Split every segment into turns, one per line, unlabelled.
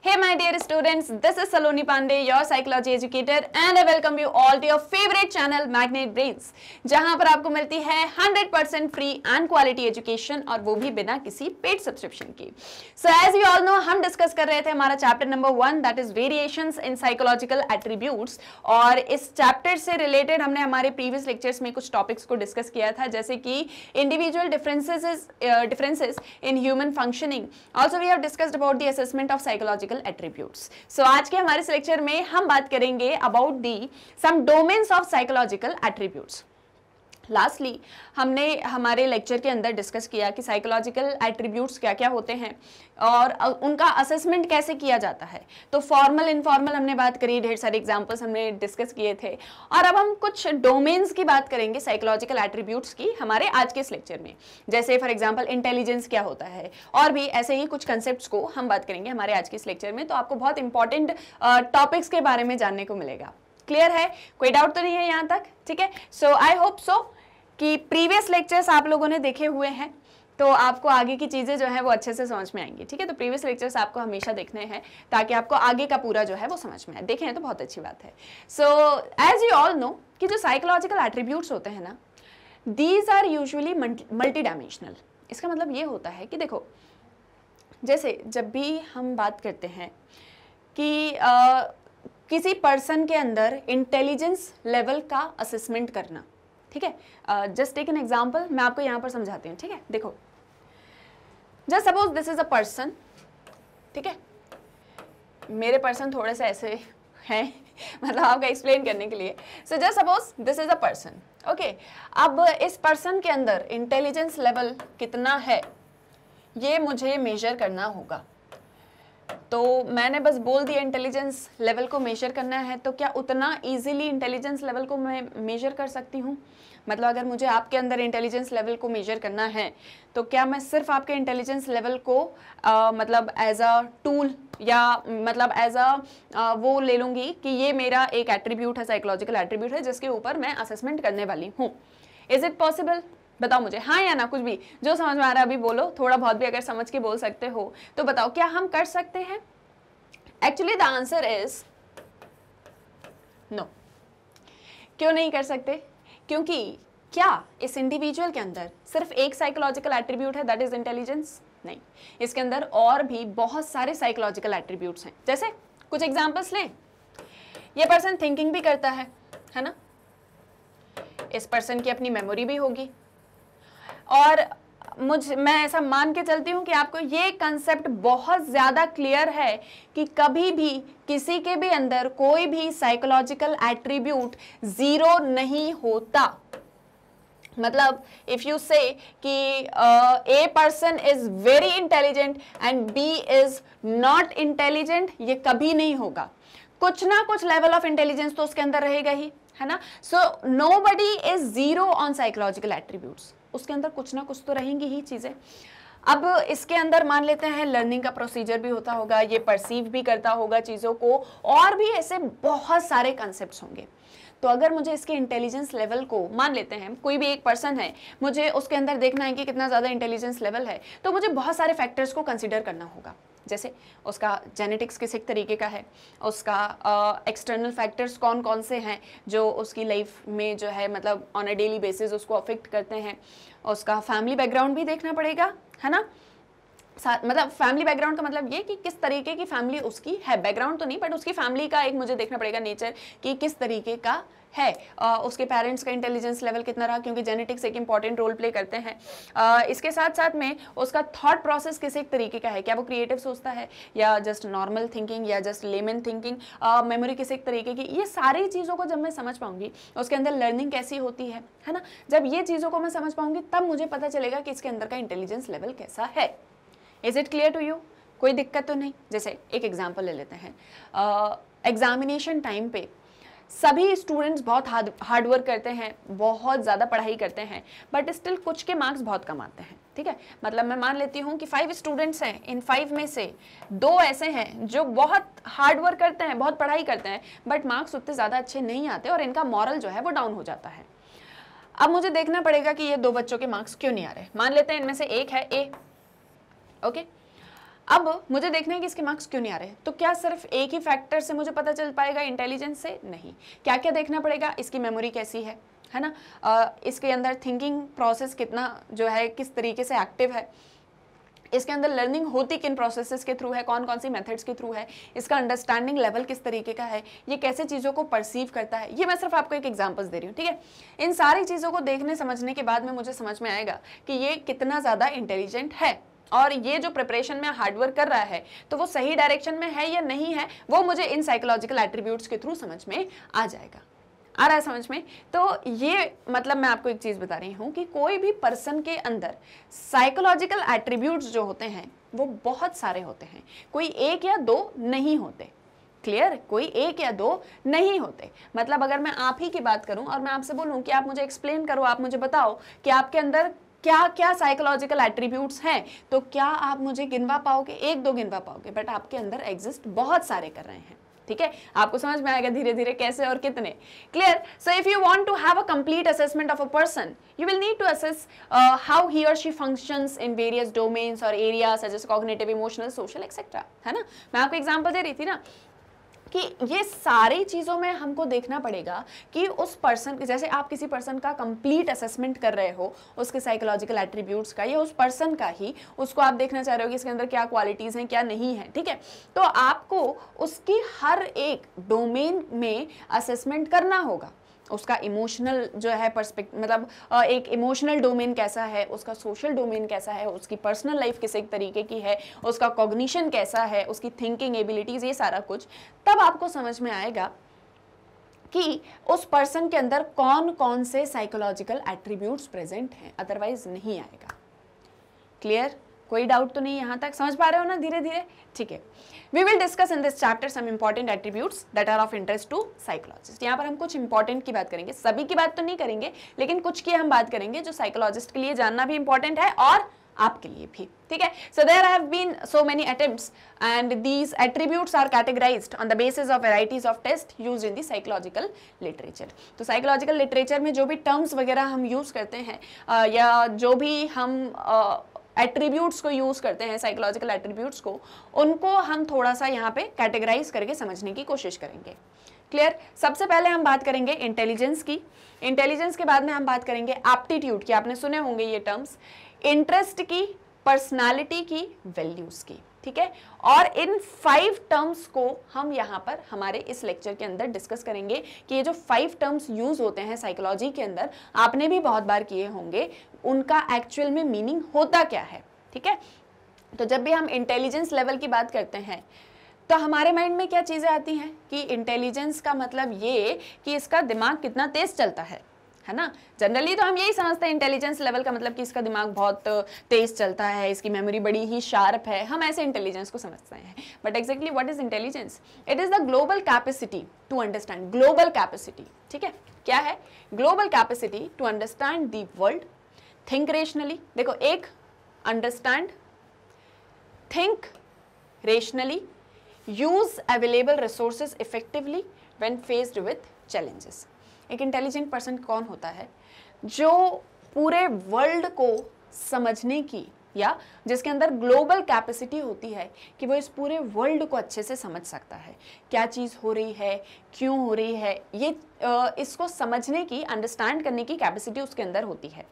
Hey my dear students, this is Saloni Pandey, your psychology educator and I welcome you all to your favorite channel Magnet Brains, जहां पर आपको मिलती है 100% free and quality education और वो भी बिना किसी paid subscription के. So as you all know, हम discuss कर रहे थे हमारा chapter number one that is variations in psychological attributes और इस chapter से related हमने हमारे previous lectures में कुछ topics को discuss किया था जैसे कि individual differences is uh, differences in human functioning. Also we have discussed about the assessment of psychological psychological attributes so आज के हमारे लेक्चर में हम बात करेंगे about the some domains of psychological attributes lastly हमने हमारे लेक्चर के अंदर डिस्कस किया कि साइकोलॉजिकल एट्रीब्यूट्स क्या क्या होते हैं और उनका असेसमेंट कैसे किया जाता है तो फॉर्मल इनफॉर्मल हमने बात करी ढेर सारे एग्जांपल्स हमने डिस्कस किए थे और अब हम कुछ डोमेन्स की बात करेंगे साइकोलॉजिकल एट्रीब्यूट्स की हमारे आज के इस लेक्चर में जैसे फॉर एग्जाम्पल इंटेलिजेंस क्या होता है और भी ऐसे ही कुछ कंसेप्ट को हम बात करेंगे हमारे आज के इस लेक्चर में तो आपको बहुत इंपॉर्टेंट टॉपिक्स के बारे में जानने को मिलेगा क्लियर है कोई डाउट तो नहीं है यहाँ तक ठीक है सो आई होप सो कि प्रीवियस लेक्चर्स आप लोगों ने देखे हुए हैं तो आपको आगे की चीज़ें जो है वो अच्छे से समझ में आएंगी ठीक है तो प्रीवियस लेक्चर्स आपको हमेशा देखने हैं ताकि आपको आगे का पूरा जो है वो समझ में आए देखें तो बहुत अच्छी बात है so as you all know कि जो साइकोलॉजिकल एट्रीब्यूट्स होते हैं ना these are usually multi dimensional इसका मतलब ये होता है कि देखो जैसे जब भी हम बात करते हैं कि आ, किसी पर्सन के अंदर इंटेलिजेंस लेवल का असेसमेंट करना ठीक है जस्ट टेक एन एग्जाम्पल मैं आपको यहां पर समझाती हूँ ठीक है देखो just suppose this is a person ठीक है मेरे पर्सन थोड़े से ऐसे हैं मतलब आपका एक्सप्लेन करने के लिए so just suppose this is a person okay अब इस पर्सन के अंदर इंटेलिजेंस लेवल कितना है ये मुझे मेजर करना होगा तो मैंने बस बोल दिया इंटेलिजेंस लेवल को मेजर करना है तो क्या उतना इजीली इंटेलिजेंस लेवल को मैं मेजर कर सकती हूँ मतलब अगर मुझे आपके अंदर इंटेलिजेंस लेवल को मेजर करना है तो क्या मैं सिर्फ आपके इंटेलिजेंस लेवल को आ, मतलब एज अ टूल या मतलब एज अ वो ले लूँगी कि ये मेरा एक एट्रीब्यूट है साइकोलॉजिकल एट्रीब्यूट है जिसके ऊपर मैं असेसमेंट करने वाली हूँ इज़ इट पॉसिबल बताओ मुझे हाँ या ना कुछ भी जो समझ में आ रहा है अभी बोलो थोड़ा बहुत भी अगर समझ के बोल सकते हो तो बताओ क्या हम कर सकते हैं actually the answer is no क्यों नहीं कर सकते क्योंकि क्या इस इंडिविजुअल के अंदर सिर्फ एक साइकोलॉजिकल एट्रीब्यूट है दैट इज इंटेलिजेंस नहीं इसके अंदर और भी बहुत सारे साइकोलॉजिकल एट्रीब्यूट्स हैं जैसे कुछ एग्जाम्पल्स लें ये पर्सन थिंकिंग भी करता है है ना इस पर्सन की अपनी मेमोरी भी होगी और मुझ मैं ऐसा मान के चलती हूँ कि आपको ये कंसेप्ट बहुत ज़्यादा क्लियर है कि कभी भी किसी के भी अंदर कोई भी साइकोलॉजिकल एट्रीब्यूट ज़ीरो नहीं होता मतलब इफ़ यू से कि A person is very intelligent and B is not intelligent ये कभी नहीं होगा कुछ ना कुछ लेवल ऑफ इंटेलिजेंस तो उसके अंदर रहेगा ही है ना so nobody is zero on psychological attributes उसके अंदर कुछ ना कुछ तो रहेंगी ही चीज़ें अब इसके अंदर मान लेते हैं लर्निंग का प्रोसीजर भी होता होगा ये परसीव भी करता होगा चीज़ों को और भी ऐसे बहुत सारे कॉन्सेप्ट होंगे तो अगर मुझे इसके इंटेलिजेंस लेवल को मान लेते हैं कोई भी एक पर्सन है मुझे उसके अंदर देखना है कि कितना ज़्यादा इंटेलिजेंस लेवल है तो मुझे बहुत सारे फैक्टर्स को कंसिडर करना होगा जैसे उसका जेनेटिक्स किस एक तरीके का है उसका एक्सटर्नल uh, फैक्टर्स कौन कौन से हैं जो उसकी लाइफ में जो है मतलब ऑन अ डेली बेसिस उसको अफेक्ट करते हैं उसका फैमिली बैकग्राउंड भी देखना पड़ेगा है ना मतलब फैमिली बैकग्राउंड का मतलब ये कि किस तरीके की फैमिली उसकी है बैकग्राउंड तो नहीं बट उसकी फैमिली का एक मुझे देखना पड़ेगा नेचर कि किस तरीके का है आ, उसके पेरेंट्स का इंटेलिजेंस लेवल कितना रहा क्योंकि जेनेटिक्स एक इंपॉर्टेंट रोल प्ले करते हैं आ, इसके साथ साथ में उसका थॉट प्रोसेस किस एक तरीके का है क्या वो क्रिएटिव सोचता है या जस्ट नॉर्मल थिंकिंग या जस्ट लेमन थिंकिंग मेमोरी किस एक तरीके की ये सारी चीज़ों को जब मैं समझ पाऊंगी उसके अंदर लर्निंग कैसी होती है है ना जब ये चीज़ों को मैं समझ पाऊंगी तब मुझे पता चलेगा कि इसके अंदर का इंटेलिजेंस लेवल कैसा है is it clear to you कोई दिक्कत तो नहीं जैसे एक एग्जाम्पल ले लेते हैं एग्जामिनेशन टाइम पे सभी स्टूडेंट्स बहुत हार्ड वर्क करते हैं बहुत ज़्यादा पढ़ाई करते हैं बट स्टिल कुछ के मार्क्स बहुत कम आते हैं ठीक है मतलब मैं मान लेती हूँ कि फाइव स्टूडेंट्स हैं इन फाइव में से दो ऐसे हैं जो बहुत हार्ड वर्क करते हैं बहुत पढ़ाई करते हैं बट मार्क्स उतने ज़्यादा अच्छे नहीं आते और इनका मॉरल जो है वो डाउन हो जाता है अब मुझे देखना पड़ेगा कि ये दो बच्चों के मार्क्स क्यों नहीं आ रहे मान लेते हैं इनमें से एक है ए ओके okay? अब मुझे देखना है कि इसके मार्क्स क्यों नहीं आ रहे तो क्या सिर्फ एक ही फैक्टर से मुझे पता चल पाएगा इंटेलिजेंस से नहीं क्या क्या देखना पड़ेगा इसकी मेमोरी कैसी है है ना आ, इसके अंदर थिंकिंग प्रोसेस कितना जो है किस तरीके से एक्टिव है इसके अंदर लर्निंग होती किन प्रोसेसेस के थ्रू है कौन कौन सी मेथड्स के थ्रू है इसका अंडरस्टैंडिंग लेवल किस तरीके का है ये कैसे चीज़ों को परसीव करता है ये मैं सिर्फ आपको एक एग्जांपल्स दे रही हूँ ठीक है इन सारी चीज़ों को देखने समझने के बाद में मुझे समझ में आएगा कि ये कितना ज़्यादा इंटेलिजेंट है और ये जो प्रिपरेशन में हार्डवर्क कर रहा है तो वो सही डायरेक्शन में है या नहीं है वो मुझे इन साइकोलॉजिकल एट्रीब्यूट्स के थ्रू समझ में आ जाएगा आ रहा है समझ में तो ये मतलब मैं आपको एक चीज़ बता रही हूँ कि कोई भी पर्सन के अंदर साइकोलॉजिकल एट्रीब्यूट्स जो होते हैं वो बहुत सारे होते हैं कोई एक या दो नहीं होते क्लियर कोई एक या दो नहीं होते मतलब अगर मैं आप ही की बात करूं और मैं आपसे बोलूं कि आप मुझे एक्सप्लेन करो आप मुझे बताओ कि आपके अंदर क्या क्या साइकोलॉजिकल एट्रीब्यूट्स हैं तो क्या आप मुझे गिनवा पाओगे एक दो गिनवा पाओगे बट आपके अंदर एग्जिस्ट बहुत सारे कर रहे हैं ठीक है आपको समझ में आएगा धीरे धीरे कैसे और कितने clear so if you want to have a complete assessment of a person you will need to assess how he और she function in various domains और area such as cognitive emotional social etcetera है ना मैं आपको example दे रही थी ना कि ये सारी चीज़ों में हमको देखना पड़ेगा कि उस पर्सन जैसे आप किसी पर्सन का कंप्लीट असेसमेंट कर रहे हो उसके साइकोलॉजिकल एट्रीब्यूट्स का या उस पर्सन का ही उसको आप देखना चाह रहे हो कि इसके अंदर क्या क्वालिटीज़ हैं क्या नहीं है ठीक है तो आपको उसकी हर एक डोमेन में असेसमेंट करना होगा उसका इमोशनल जो है परस्पेक्ट मतलब एक इमोशनल डोमेन कैसा है उसका सोशल डोमेन कैसा है उसकी पर्सनल लाइफ किस एक तरीके की है उसका कॉग्निशन कैसा है उसकी थिंकिंग एबिलिटीज़ ये सारा कुछ तब आपको समझ में आएगा कि उस पर्सन के अंदर कौन कौन से साइकोलॉजिकल एट्रीब्यूट्स प्रेजेंट हैं अदरवाइज नहीं आएगा क्लियर कोई डाउट तो नहीं यहाँ तक समझ पा रहे हो ना धीरे धीरे ठीक है we will discuss in this chapter some important attributes that are of interest to psychologist यहाँ पर हम कुछ इंपॉर्टेंट की बात करेंगे सभी की बात तो नहीं करेंगे लेकिन कुछ की हम बात करेंगे जो साइकोलॉजिस्ट के लिए जानना भी इंपॉर्टेंट है और आपके लिए भी ठीक है so there have been so many attempt and these attributes are categorise on the basis of varieties of test use in the psychological literature तो साइकोलॉजिकल लिटरेचर में जो भी टर्म्स वगैरह हम यूज़ करते हैं या जो भी हम एट्रीब्यूट्स को यूज़ करते हैं साइकोलॉजिकल एट्रीब्यूट्स को उनको हम थोड़ा सा यहाँ पे कैटेगराइज करके समझने की कोशिश करेंगे क्लियर सबसे पहले हम बात करेंगे इंटेलिजेंस की इंटेलिजेंस के बाद में हम बात करेंगे एप्टीट्यूड की आपने सुने होंगे ये टर्म्स इंटरेस्ट की पर्सनालिटी की वैल्यूज़ की ठीक है और इन फाइव टर्म्स को हम यहाँ पर हमारे इस लेक्चर के अंदर डिस्कस करेंगे कि ये जो फाइव टर्म्स यूज होते हैं साइकोलॉजी के अंदर आपने भी बहुत बार किए होंगे उनका एक्चुअल में मीनिंग होता क्या है ठीक है तो जब भी हम इंटेलिजेंस लेवल की बात करते हैं तो हमारे माइंड में क्या चीज़ें आती हैं कि इंटेलिजेंस का मतलब ये कि इसका दिमाग कितना तेज़ चलता है है ना जनरली तो हम यही समझते हैं इंटेलिजेंस लेवल का मतलब कि इसका दिमाग बहुत तेज चलता है इसकी मेमोरी बड़ी ही शार्प है हम ऐसे इंटेलिजेंस को समझते हैं but exactly what is intelligence it is the global capacity to understand global capacity ठीक है क्या है global capacity to understand the world think rationally देखो एक understand think rationally use available resources effectively when faced with challenges एक intelligent person कौन होता है जो पूरे वर्ल्ड को समझने की या जिसके अंदर ग्लोबल कैपेसिटी होती है कि वो इस पूरे वर्ल्ड को अच्छे से समझ सकता है क्या चीज़ हो रही है क्यों हो रही है ये इसको समझने की अंडरस्टैंड करने की कैपेसिटी उसके अंदर होती है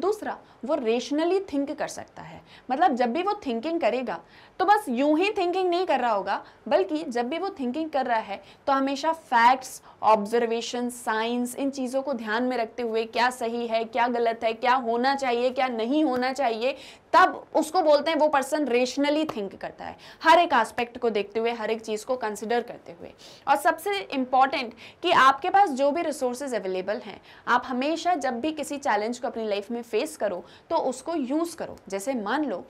दूसरा वो रेशनली थिंक कर सकता है मतलब जब भी वो थिंकिंग करेगा तो बस यूं ही थिंकिंग नहीं कर रहा होगा बल्कि जब भी वो थिंकिंग कर रहा है तो हमेशा फैक्ट्स ऑब्जर्वेशन साइंस इन चीज़ों को ध्यान में रखते हुए क्या सही है क्या गलत है क्या होना चाहिए क्या नहीं होना चाहिए तब उसको बोलते हैं वो पर्सन रेशनली थिंक करता है हर एक आस्पेक्ट को देखते हुए हर एक चीज़ को कंसिडर करते हुए और सबसे इम्पॉर्टेंट कि आपके पास जो भी रिसोर्सेज अवेलेबल हैं आप हमेशा जब भी किसी चैलेंज को अपनी लाइफ में फेस करो तो उसको यूज़ करो जैसे मान लो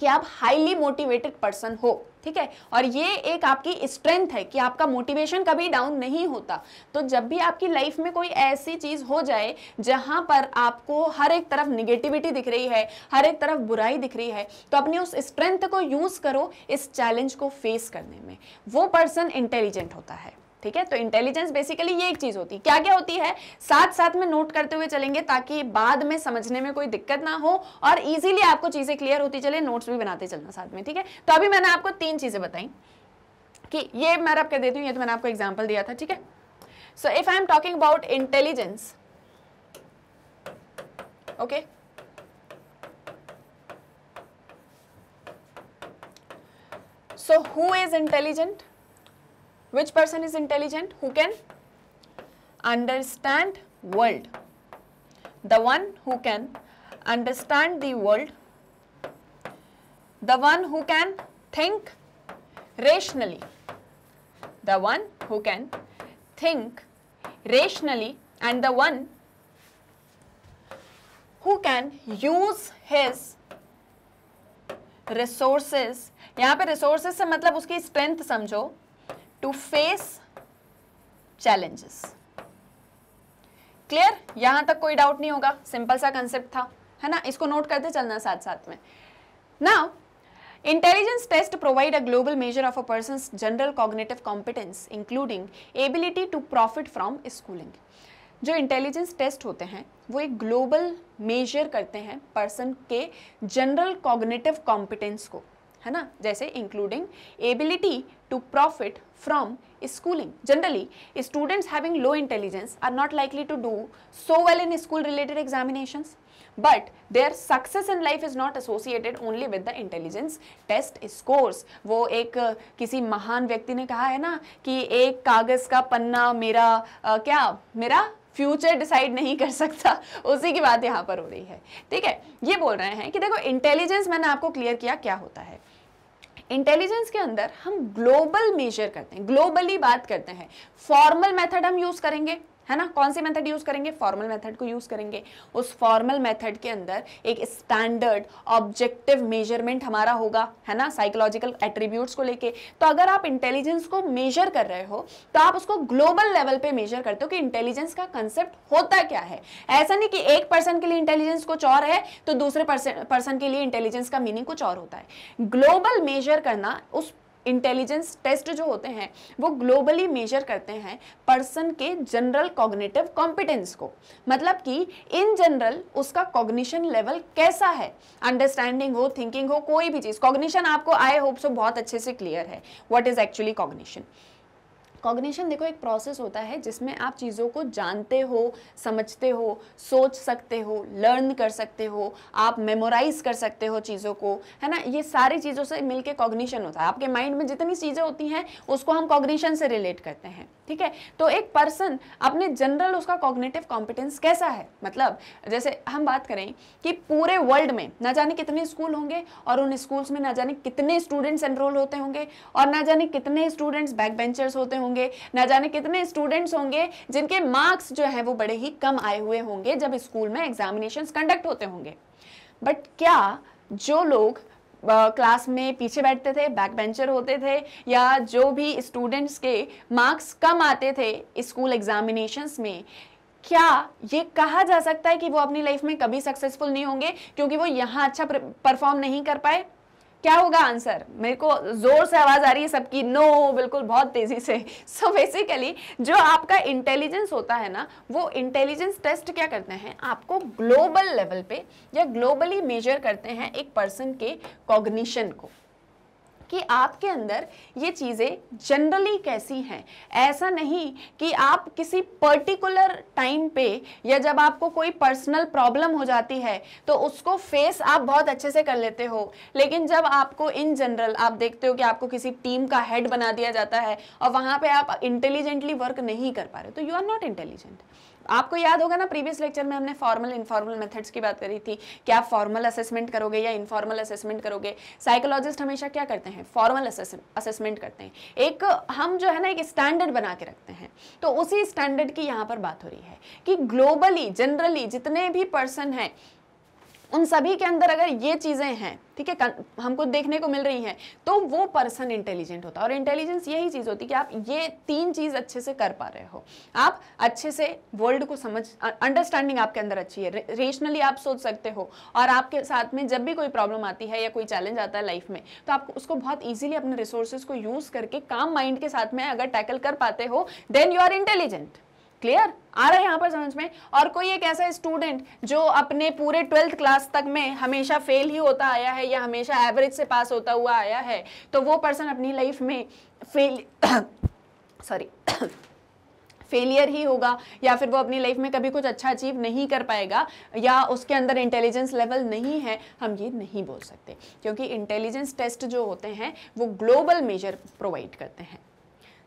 कि आप हाईली मोटिवेटेड पर्सन हो ठीक है और ये एक आपकी स्ट्रेंथ है कि आपका मोटिवेशन कभी डाउन नहीं होता तो जब भी आपकी लाइफ में कोई ऐसी चीज़ हो जाए जहाँ पर आपको हर एक तरफ निगेटिविटी दिख रही है हर एक तरफ बुराई दिख रही है तो अपनी उस स्ट्रेंथ को यूज़ करो इस चैलेंज को फेस करने में वो पर्सन इंटेलिजेंट होता है ठीक है तो इंटेलिजेंस बेसिकली ये एक चीज होती है क्या क्या होती है साथ साथ में नोट करते हुए चलेंगे ताकि बाद में समझने में कोई दिक्कत ना हो और इजीली आपको चीजें क्लियर होती चले नोट्स भी बनाते चलना साथ में ठीक है तो अभी मैंने आपको तीन चीजें बताई कि ये मैं आप कह देती हूँ ये तो मैंने आपको एग्जाम्पल दिया था ठीक है so if I am talking about intelligence okay so who is intelligent which person is intelligent who can understand world the one who can understand the world the one who can think rationally the one who can think rationally and the one who can use his resources यहाँ पे resources से मतलब उसकी strength समझो to face challenges clear यहां तक कोई doubt नहीं होगा सिंपल सा कंसेप्ट था है ना इसको नोट करते चलना साथ साथ में now Intelligence tests provide a global measure of a person's general cognitive competence, including ability to profit from schooling. जो इंटेलिजेंस टेस्ट होते हैं वो एक ग्लोबल मेजर करते हैं पर्सन के जनरल कॉग्निटिव कॉम्पिटेंस को है ना जैसे including ability to profit from schooling generally students having low intelligence are not likely to do so well in school related examination but their success in life is not associated only with the intelligence test scores वो एक किसी महान व्यक्ति ने कहा है ना कि एक कागज़ का पन्ना मेरा आ, क्या मेरा फ्यूचर डिसाइड नहीं कर सकता उसी की बात यहाँ पर हो रही है ठीक है ये बोल रहे हैं कि देखो इंटेलिजेंस मैंने आपको क्लियर किया क्या होता है इंटेलिजेंस के अंदर हम ग्लोबल मेजर करते हैं ग्लोबली बात करते हैं फॉर्मल मेथड हम यूज करेंगे है ना कौन सी मेथड यूज करेंगे फॉर्मल मेथड को यूज करेंगे उस फॉर्मल मेथड के अंदर एक स्टैंडर्ड ऑब्जेक्टिव मेजरमेंट हमारा होगा है ना साइकोलॉजिकल एट्रीब्यूट्स को लेके तो अगर आप इंटेलिजेंस को मेजर कर रहे हो तो आप उसको ग्लोबल लेवल पे मेजर करते हो कि इंटेलिजेंस का कंसेप्ट होता क्या है ऐसा नहीं कि एक पर्सन के लिए इंटेलिजेंस कुछ और है तो दूसरे पर्सन के लिए इंटेलिजेंस का मीनिंग कुछ और होता है ग्लोबल मेजर करना उस इंटेलिजेंस टेस्ट जो होते हैं वो ग्लोबली मेजर करते हैं पर्सन के जनरल कॉग्निटिव कॉम्पिटेंस को मतलब कि इन जनरल उसका कॉग्निशन लेवल कैसा है अंडरस्टैंडिंग हो थिंकिंग हो कोई भी चीज़ कॉग्निशन आपको आई होप सो बहुत अच्छे से क्लियर है what is actually cognition cognition देखो एक प्रोसेस होता है जिसमें आप चीज़ों को जानते हो समझते हो सोच सकते हो लर्न कर सकते हो आप मेमोराइज कर सकते हो चीज़ों को है ना ये सारी चीज़ों से मिलके कॉग्निशन होता है आपके माइंड में जितनी चीज़ें होती हैं उसको हम कॉग्निशन से रिलेट करते हैं ठीक है तो एक पर्सन अपने जनरल उसका कॉग्नेटिव कॉम्पिटेंस कैसा है मतलब जैसे हम बात करें कि पूरे वर्ल्ड में ना जाने कितने स्कूल होंगे और उन स्कूल्स में ना जाने कितने स्टूडेंट्स एनरोल होते होंगे और ना जाने कितने स्टूडेंट्स बैक बेंचर्स होते होंगे होंगे ना जाने कितने स्टूडेंट्स होंगे जिनके मार्क्स जो है वो बड़े ही कम आए हुए होंगे जब स्कूल में एग्जामिनेशन कंडक्ट होते होंगे बट क्या जो लोग क्लास में पीछे बैठते थे बैक बेंचर होते थे या जो भी स्टूडेंट्स के मार्क्स कम आते थे स्कूल एग्जामिनेशंस में क्या ये कहा जा सकता है कि वो अपनी लाइफ में कभी सक्सेसफुल नहीं होंगे क्योंकि वो यहाँ अच्छा परफॉर्म नहीं कर पाए क्या होगा आंसर मेरे को जोर से आवाज आ रही है सबकी नो no, बिल्कुल बहुत तेजी से सो so बेसिकली जो आपका इंटेलिजेंस होता है ना वो इंटेलिजेंस टेस्ट क्या करते हैं आपको ग्लोबल लेवल पे या ग्लोबली मेजर करते हैं एक पर्सन के कॉग्निशन को कि आपके अंदर ये चीज़ें जनरली कैसी हैं ऐसा नहीं कि आप किसी पर्टिकुलर टाइम पे या जब आपको कोई पर्सनल प्रॉब्लम हो जाती है तो उसको फेस आप बहुत अच्छे से कर लेते हो लेकिन जब आपको इन जनरल आप देखते हो कि आपको किसी टीम का हेड बना दिया जाता है और वहाँ पर आप इंटेलिजेंटली वर्क नहीं कर पा रहे तो यू आर नॉट इंटेलिजेंट आपको याद होगा ना प्रीवियस लेक्चर में हमने फॉर्मल इनफॉर्मल मेथड्स की बात करी थी कि आप फॉर्मल असेसमेंट करोगे या इनफॉर्मल असेसमेंट करोगे साइकोलॉजिस्ट हमेशा क्या करते हैं फॉर्मल असेसमेंट करते हैं एक हम जो है ना एक स्टैंडर्ड बना के रखते हैं तो उसी स्टैंडर्ड की यहाँ पर बात हो रही है कि ग्लोबली जनरली जितने भी पर्सन हैं उन सभी के अंदर अगर ये चीज़ें हैं ठीक है हमको देखने को मिल रही हैं तो वो पर्सन इंटेलिजेंट होता है और इंटेलिजेंस यही चीज़ होती है कि आप ये तीन चीज़ अच्छे से कर पा रहे हो आप अच्छे से वर्ल्ड को समझ अंडरस्टैंडिंग आपके अंदर अच्छी है रेशनली आप सोच सकते हो और आपके साथ में जब भी कोई प्रॉब्लम आती है या कोई चैलेंज आता है लाइफ में तो आप उसको बहुत ईजिली अपने रिसोर्सेज को यूज़ करके काम माइंड के साथ में अगर टैकल कर पाते हो then you are intelligent clear आ रहा है यहाँ पर समझ में और कोई एक ऐसा स्टूडेंट जो अपने पूरे ट्वेल्थ क्लास तक में हमेशा फेल ही होता आया है या हमेशा एवरेज से पास होता हुआ आया है तो वो पर्सन अपनी लाइफ में फेल सॉरी फेलियर ही होगा या फिर वो अपनी लाइफ में कभी कुछ अच्छा अचीव नहीं कर पाएगा या उसके अंदर इंटेलिजेंस लेवल नहीं है हम ये नहीं बोल सकते क्योंकि इंटेलिजेंस टेस्ट जो होते हैं वो ग्लोबल मेजर प्रोवाइड करते हैं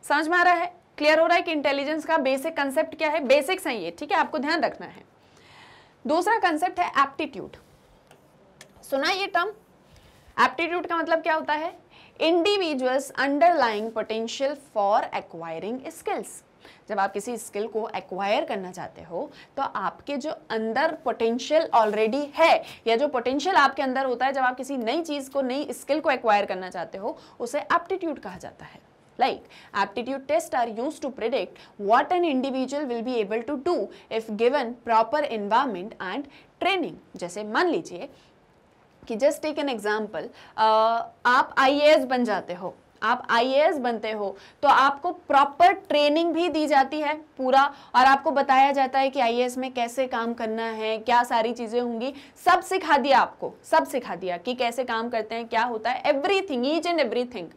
समझ में आ रहा है क्लियर हो रहा है कि इंटेलिजेंस का बेसिक कंसेप्ट क्या है बेसिक्स है ये ठीक है आपको ध्यान रखना है दूसरा कंसेप्ट है एप्टीट्यूड सुना ये टर्म एप्टीट्यूड का मतलब क्या होता है individuals underlying potential for acquiring skills जब आप किसी स्किल को एक्वायर करना चाहते हो तो आपके जो अंदर पोटेंशियल ऑलरेडी है या जो पोटेंशियल आपके अंदर होता है जब आप किसी नई चीज़ को नई स्किल को एक्वायर करना चाहते हो उसे एप्टीट्यूड कहा जाता है Like aptitude tests are used to predict what an individual will be able to do if given proper environment and training. jaise man lijiye ki just take an example uh, aap ias ban jate ho आप आई बनते हो तो आपको proper training भी दी जाती है पूरा और आपको बताया जाता है कि आई में कैसे काम करना है क्या सारी चीज़ें होंगी सब सिखा दिया आपको सब सिखा दिया कि कैसे काम करते हैं क्या होता है एवरीथिंग ईच एंड एवरीथिंग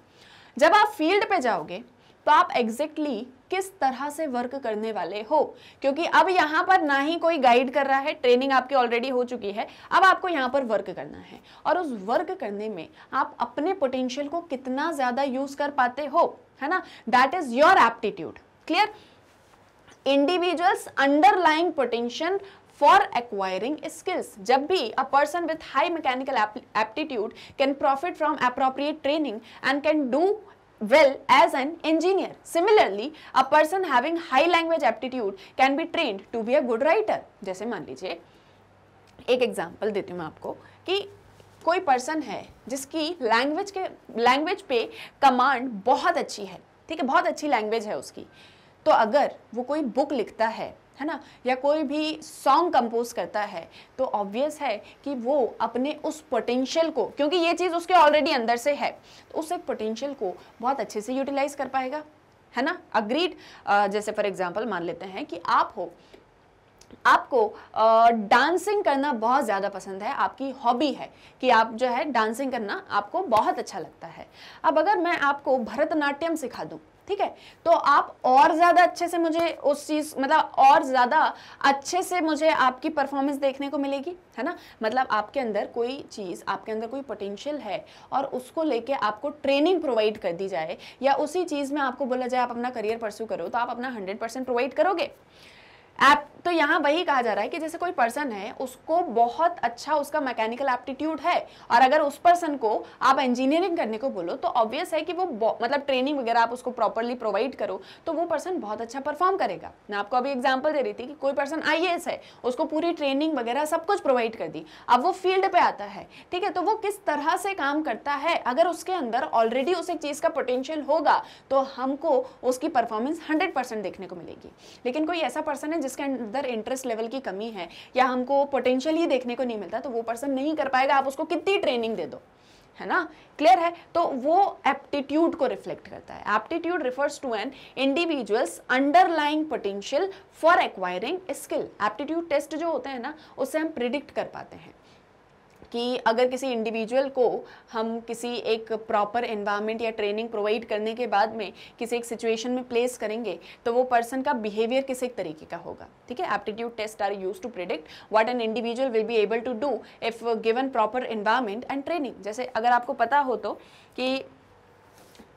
जब आप फील्ड पे जाओगे तो आप एग्जैक्टली exactly किस तरह से वर्क करने वाले हो क्योंकि अब यहाँ पर ना ही कोई गाइड कर रहा है ट्रेनिंग आपकी ऑलरेडी हो चुकी है अब आपको यहाँ पर वर्क करना है और उस वर्क करने में आप अपने पोटेंशियल को कितना ज़्यादा यूज़ कर पाते हो है ना that is your aptitude clear individuals underlying potential for acquiring skills जब भी a person with high mechanical aptitude can profit from appropriate training and can do well as an engineer similarly a person having high language aptitude can be trained to be a good writer जैसे मान लीजिए एक example देती हूँ मैं आपको कि कोई पर्सन है जिसकी लैंग्वेज के लैंग्वेज पे कमांड बहुत अच्छी है ठीक है बहुत अच्छी लैंग्वेज है उसकी तो अगर वो कोई बुक लिखता है है ना या कोई भी सॉन्ग कंपोज करता है तो ऑब्वियस है कि वो अपने उस पोटेंशियल को क्योंकि ये चीज़ उसके ऑलरेडी अंदर से है तो उस पोटेंशियल को बहुत अच्छे से यूटिलाइज कर पाएगा है ना अग्रीड जैसे फॉर एग्जाम्पल मान लेते हैं कि आप हो आपको डांसिंग करना बहुत ज़्यादा पसंद है आपकी हॉबी है कि आप जो है डांसिंग करना आपको बहुत अच्छा लगता है अब अगर मैं आपको भरतनाट्यम सिखा दूँ ठीक है तो आप और ज़्यादा अच्छे से मुझे उस चीज़ मतलब और ज़्यादा अच्छे से मुझे आपकी परफॉर्मेंस देखने को मिलेगी है ना मतलब आपके अंदर कोई चीज़ आपके अंदर कोई पोटेंशियल है और उसको लेके आपको ट्रेनिंग प्रोवाइड कर दी जाए या उसी चीज़ में आपको बोला जाए आप अपना करियर परस्यू करो तो आप अपना हंड्रेड प्रोवाइड करोगे ऐप तो यहाँ वही कहा जा रहा है कि जैसे कोई पर्सन है उसको बहुत अच्छा उसका मैकेनिकल एप्टीट्यूड है और अगर उस पर्सन को आप इंजीनियरिंग करने को बोलो तो ऑब्वियस है कि वो मतलब ट्रेनिंग वगैरह आप उसको प्रॉपरली प्रोवाइड करो तो वो पर्सन बहुत अच्छा परफॉर्म करेगा मैं आपको अभी एग्जाम्पल दे रही थी कि कोई पर्सन आई है उसको पूरी ट्रेनिंग वगैरह सब कुछ प्रोवाइड कर दी अब वो फील्ड पर आता है ठीक है तो वो किस तरह से काम करता है अगर उसके अंदर ऑलरेडी उस एक चीज़ का पोटेंशियल होगा तो हमको उसकी परफॉर्मेंस हंड्रेड देखने को मिलेगी लेकिन कोई ऐसा पर्सन है जिसके अंदर इंटरेस्ट लेवल की कमी है या हमको पोटेंशियल ही देखने को नहीं मिलता तो वो पर्सन नहीं कर पाएगा आप उसको कितनी ट्रेनिंग दे दो है ना क्लियर है तो वो एप्टीट्यूड को रिफ्लेक्ट करता है aptitude refers to an individuals underlying potential for acquiring skill aptitude test जो होते हैं ना उससे हम प्रिडिक्ट कर पाते हैं कि अगर किसी इंडिविजुअल को हम किसी एक प्रॉपर इन्वायरमेंट या ट्रेनिंग प्रोवाइड करने के बाद में किसी एक सिचुएशन में प्लेस करेंगे तो वो पर्सन का बिहेवियर किसी एक तरीके का होगा ठीक है aptitude test are use to predict what an individual will be able to do if given proper environment and training जैसे अगर आपको पता हो तो कि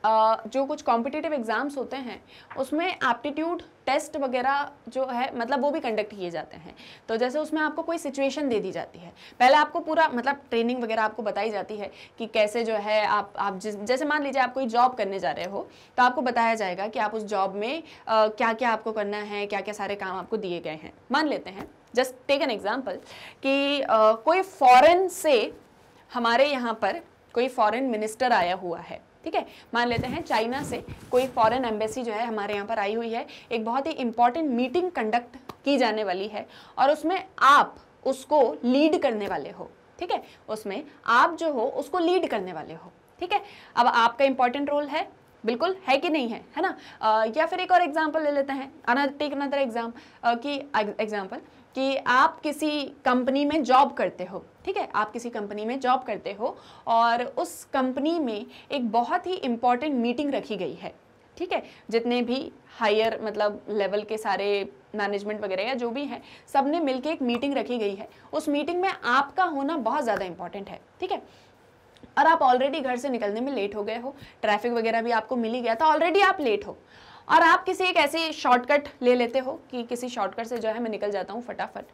जो कुछ कॉम्पिटिटिव एग्ज़ाम्स होते हैं उसमें एप्टीट्यूड टेस्ट वगैरह जो है मतलब वो भी कंडक्ट किए जाते हैं तो जैसे उसमें आपको कोई सिचुएशन दे दी जाती है पहले आपको पूरा मतलब ट्रेनिंग वगैरह आपको बताई जाती है कि कैसे जो है आप आप जिस जैसे मान लीजिए आप कोई जॉब करने जा रहे हो तो आपको बताया जाएगा कि आप उस जॉब में आ, क्या क्या आपको करना है क्या क्या सारे काम आपको दिए गए हैं मान लेते हैं जस्ट टेक एन एग्जाम्पल कि आ, कोई फ़ॉरन से हमारे यहाँ पर कोई फॉरन मिनिस्टर आया हुआ है ठीक है मान लेते हैं चाइना से कोई फॉरेन एम्बेसी जो है हमारे यहाँ पर आई हुई है एक बहुत ही इंपॉर्टेंट मीटिंग कंडक्ट की जाने वाली है और उसमें आप उसको लीड करने वाले हो ठीक है उसमें आप जो हो उसको लीड करने वाले हो ठीक है अब आपका इंपॉर्टेंट रोल है बिल्कुल है कि नहीं है है ना आ, या फिर एक और एग्जाम्पल ले लेते हैं अनदर एग्जाम की एग्जाम्पल कि आप किसी कंपनी में जॉब करते हो ठीक है आप किसी कंपनी में जॉब करते हो और उस कंपनी में एक बहुत ही इम्पॉर्टेंट मीटिंग रखी गई है ठीक है जितने भी हायर मतलब लेवल के सारे मैनेजमेंट वगैरह या जो भी हैं सब ने मिल एक मीटिंग रखी गई है उस मीटिंग में आपका होना बहुत ज़्यादा इंपॉर्टेंट है ठीक है और आप ऑलरेडी घर से निकलने में लेट हो गए हो ट्रैफिक वगैरह भी आपको मिल ही गया था तो ऑलरेडी आप लेट हो और आप किसी एक ऐसी शॉर्टकट ले लेते हो कि किसी शॉर्टकट से जो है मैं निकल जाता हूँ फटाफट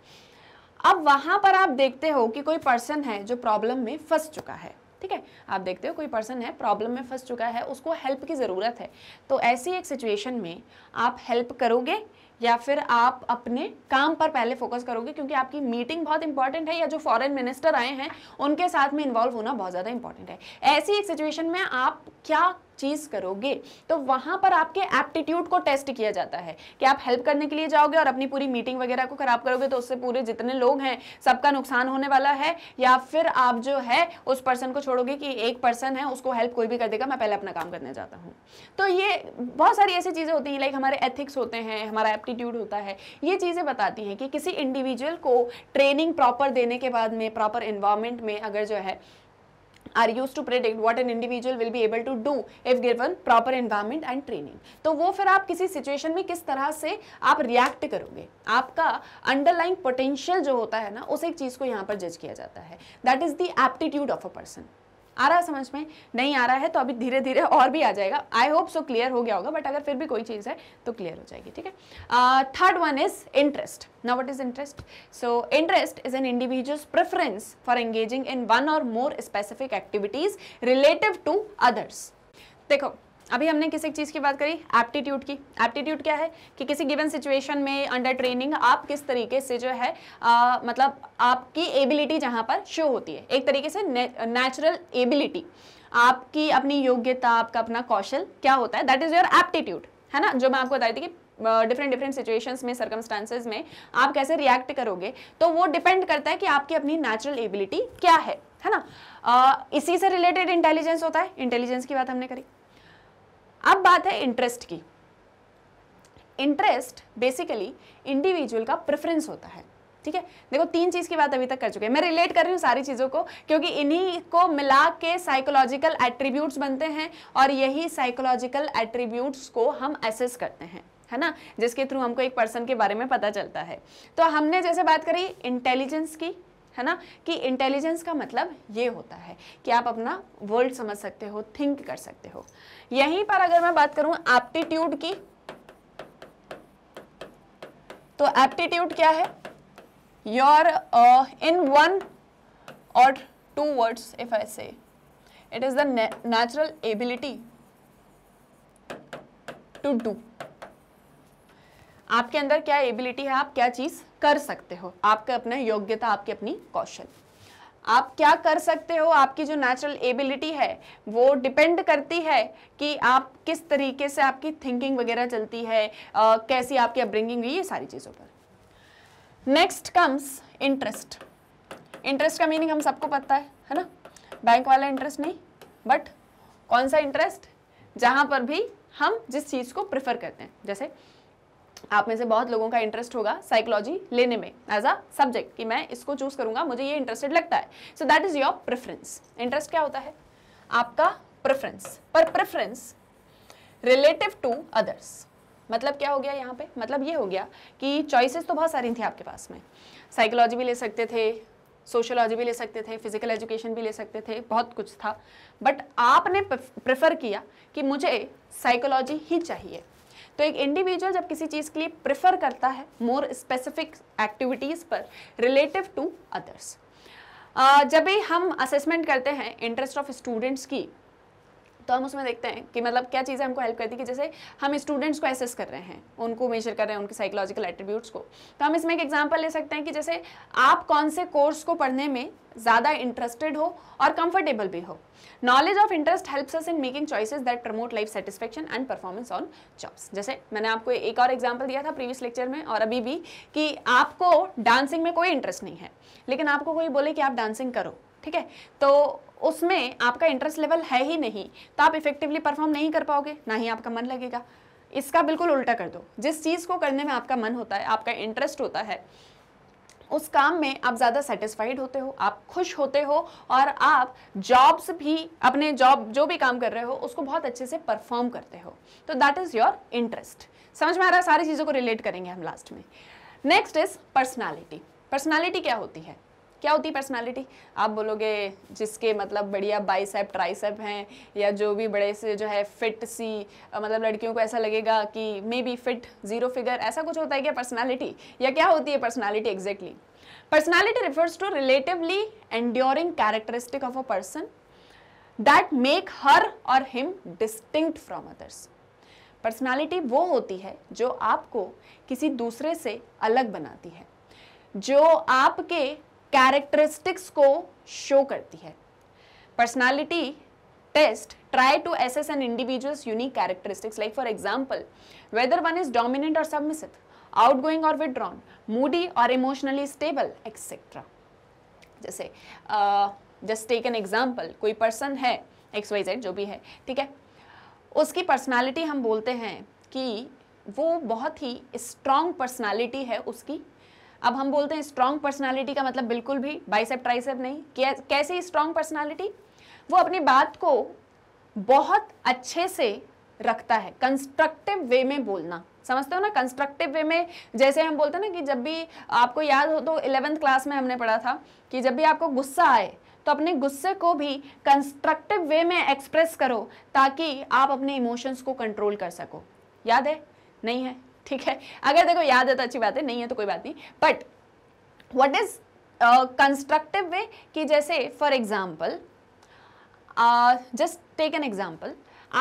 अब वहाँ पर आप देखते हो कि कोई पर्सन है जो प्रॉब्लम में फंस चुका है ठीक है आप देखते हो कोई पर्सन है प्रॉब्लम में फंस चुका है उसको हेल्प की ज़रूरत है तो ऐसी एक सिचुएशन में आप हेल्प करोगे या फिर आप अपने काम पर पहले फोकस करोगे क्योंकि आपकी मीटिंग बहुत इंपॉर्टेंट है या जो फॉरेन मिनिस्टर आए हैं उनके साथ में इन्वॉल्व होना बहुत ज़्यादा इंपॉर्टेंट है ऐसी एक सिचुएशन में आप क्या चीज़ करोगे तो वहाँ पर आपके एप्टीट्यूड को टेस्ट किया जाता है कि आप हेल्प करने के लिए जाओगे और अपनी पूरी मीटिंग वगैरह को खराब करोगे तो उससे पूरे जितने लोग हैं सबका नुकसान होने वाला है या फिर आप जो है उस पर्सन को छोड़ोगे कि एक पर्सन है उसको हेल्प कोई भी कर देगा मैं पहले अपना काम करने जाता हूँ तो ये बहुत सारी ऐसी चीज़ें होती हैं लाइक हमारे एथिक्स होते हैं हमारा एप्टीट्यूड होता है ये चीज़ें बताती हैं कि किसी इंडिविजुअल को ट्रेनिंग प्रॉपर देने के बाद में प्रॉपर इन्वायरमेंट में अगर जो है are use to predict what an individual will be able to do if given proper environment and training तो वो फिर आप किसी सिचुएशन में किस तरह से आप रिएक्ट करोगे आपका अंडरलाइंग पोटेंशियल जो होता है ना उस एक चीज़ को यहाँ पर जज किया जाता है that is the aptitude of a person आ रहा समझ में नहीं आ रहा है तो अभी धीरे धीरे और भी आ जाएगा आई होप सो क्लियर हो गया होगा बट अगर फिर भी कोई चीज है तो क्लियर हो जाएगी ठीक है थर्ड वन इज इंटरेस्ट ना what is interest so interest is an individual preference for engaging in one और more specific activities relative to others देखो अभी हमने किसी चीज़ की बात करी एप्टीट्यूड की एप्टीट्यूड क्या है कि किसी गिवन सिचुएशन में अंडर ट्रेनिंग आप किस तरीके से जो है आ, मतलब आपकी एबिलिटी जहाँ पर शो होती है एक तरीके से नेचुरल एबिलिटी आपकी अपनी योग्यता आपका अपना कौशल क्या होता है दैट इज़ योर एप्टीट्यूड है ना जो मैं आपको बताई थी कि डिफरेंट डिफरेंट सिचुएशंस में सर्कमस्टांसिस में आप कैसे रिएक्ट करोगे तो वो डिपेंड करता है कि आपकी अपनी नेचुरल एबिलिटी क्या है है ना uh, इसी से रिलेटेड इंटेलिजेंस होता है इंटेलिजेंस की बात हमने करी अब बात है इंटरेस्ट की इंटरेस्ट बेसिकली इंडिविजुअल का प्रेफरेंस होता है ठीक है देखो तीन चीज़ की बात अभी तक कर चुके हैं मैं रिलेट कर रही हूँ सारी चीज़ों को क्योंकि इन्हीं को मिला के साइकोलॉजिकल एट्रीब्यूट्स बनते हैं और यही साइकोलॉजिकल एट्रीब्यूट्स को हम एसेस करते हैं है ना जिसके थ्रू हमको एक पर्सन के बारे में पता चलता है तो हमने जैसे बात करी इंटेलिजेंस की है ना कि इंटेलिजेंस का मतलब ये होता है कि आप अपना वर्ल्ड समझ सकते हो थिंक कर सकते हो यहीं पर अगर मैं बात करूं एप्टीट्यूड की तो एप्टीट्यूड क्या है योर इन वन और two words if I say it is the natural ability to do आपके अंदर क्या एबिलिटी है आप क्या चीज कर सकते हो आपके अपना योग्यता आपकी अपनी कौशल आप क्या कर सकते हो आपकी जो नेचुरल एबिलिटी है वो डिपेंड करती है कि आप किस तरीके से आपकी थिंकिंग वगैरह चलती है आ, कैसी आपकी अपब्रिंगिंग हुई ये सारी चीज़ों पर नेक्स्ट कम्स इंटरेस्ट इंटरेस्ट का मीनिंग हम सबको पता है है ना बैंक वाला इंटरेस्ट नहीं बट कौन सा इंटरेस्ट जहाँ पर भी हम जिस चीज़ को प्रेफर करते हैं जैसे आप में से बहुत लोगों का इंटरेस्ट होगा साइकोलॉजी लेने में एज अ सब्जेक्ट कि मैं इसको चूज करूंगा मुझे ये इंटरेस्टेड लगता है so that is your preference interest क्या होता है आपका प्रेफरेंस पर प्रेफरेंस रिलेटिव टू अदर्स मतलब क्या हो गया यहाँ पे मतलब ये हो गया कि चॉइसेस तो बहुत सारी थी आपके पास में साइकोलॉजी भी ले सकते थे सोशोलॉजी भी ले सकते थे फिजिकल एजुकेशन भी ले सकते थे बहुत कुछ था बट आपने प्रेफर किया कि मुझे साइकोलॉजी ही चाहिए तो एक इंडिविजुअल जब किसी चीज़ के लिए प्रेफर करता है मोर स्पेसिफिक एक्टिविटीज़ पर रिलेटिव टू अदर्स जब भी हम असेसमेंट करते हैं इंटरेस्ट ऑफ स्टूडेंट्स की तो हम उसमें देखते हैं कि मतलब क्या चीज़ें हमको हेल्प करती है कि जैसे हम स्टूडेंट्स को एसेस कर रहे हैं उनको मेजर कर रहे हैं उनके साइकोलॉजिकल एट्रीब्यूट्स को तो हम इसमें एक एग्जांपल ले सकते हैं कि जैसे आप कौन से कोर्स को पढ़ने में ज़्यादा इंटरेस्टेड हो और कंफर्टेबल भी हो knowledge of interest helps us in making choices that promote life satisfaction and performance on jobs जैसे मैंने आपको एक और एग्जांपल दिया था प्रीवियस लेक्चर में और अभी भी कि आपको डांसिंग में कोई इंटरेस्ट नहीं है लेकिन आपको कोई बोले कि आप डांसिंग करो ठीक है तो उसमें आपका इंटरेस्ट लेवल है ही नहीं तो आप इफेक्टिवली परफॉर्म नहीं कर पाओगे ना ही आपका मन लगेगा इसका बिल्कुल उल्टा कर दो जिस चीज़ को करने में आपका मन होता है आपका इंटरेस्ट होता है उस काम में आप ज़्यादा सेटिस्फाइड होते हो आप खुश होते हो और आप जॉब्स भी अपने जॉब जो भी काम कर रहे हो उसको बहुत अच्छे से परफॉर्म करते हो तो दैट इज़ योर इंटरेस्ट समझ में आ रहा है सारी चीज़ों को रिलेट करेंगे हम लास्ट में नेक्स्ट इज़ पर्सनैलिटी पर्सनैलिटी क्या होती है क्या होती है पर्सनैलिटी आप बोलोगे जिसके मतलब बढ़िया बाइसेप ट्राइसेप हैं या जो भी बड़े से जो है फिट सी मतलब लड़कियों को ऐसा लगेगा कि maybe fit zero figure ऐसा कुछ होता है क्या पर्सनैलिटी या क्या होती है personality exactly personality refers to relatively enduring characteristic of a person that make her और him distinct from others personality वो होती है जो आपको किसी दूसरे से अलग बनाती है जो आपके कैरेक्टरिस्टिक्स को शो करती है personality test try to assess an individuals unique characteristics like for example whether one is dominant और सबमिसिव आउटगोइंग और विदड्रॉन मूडी और इमोशनली स्टेबल एक्सेट्रा जैसे जस्ट टेक एन एग्जाम्पल कोई पर्सन है एक्स वाई जेड जो भी है ठीक है उसकी पर्सनैलिटी हम बोलते हैं कि वो बहुत ही स्ट्रांग पर्सनैलिटी है उसकी अब हम बोलते हैं स्ट्रॉन्ग पर्सनालिटी का मतलब बिल्कुल भी बाइसेप ट्राइसेप नहीं कैसी स्ट्रॉन्ग पर्सनालिटी वो अपनी बात को बहुत अच्छे से रखता है कंस्ट्रक्टिव वे में बोलना समझते हो ना कंस्ट्रक्टिव वे में जैसे हम बोलते हैं ना कि जब भी आपको याद हो तो इलेवेंथ क्लास में हमने पढ़ा था कि जब भी आपको गुस्सा आए तो अपने गुस्से को भी कंस्ट्रक्टिव वे में एक्सप्रेस करो ताकि आप अपने इमोशंस को कंट्रोल कर सको याद है नहीं है ठीक है अगर देखो याद है तो अच्छी बात है नहीं है तो कोई बात नहीं but what is constructive way कि जैसे for example just take an example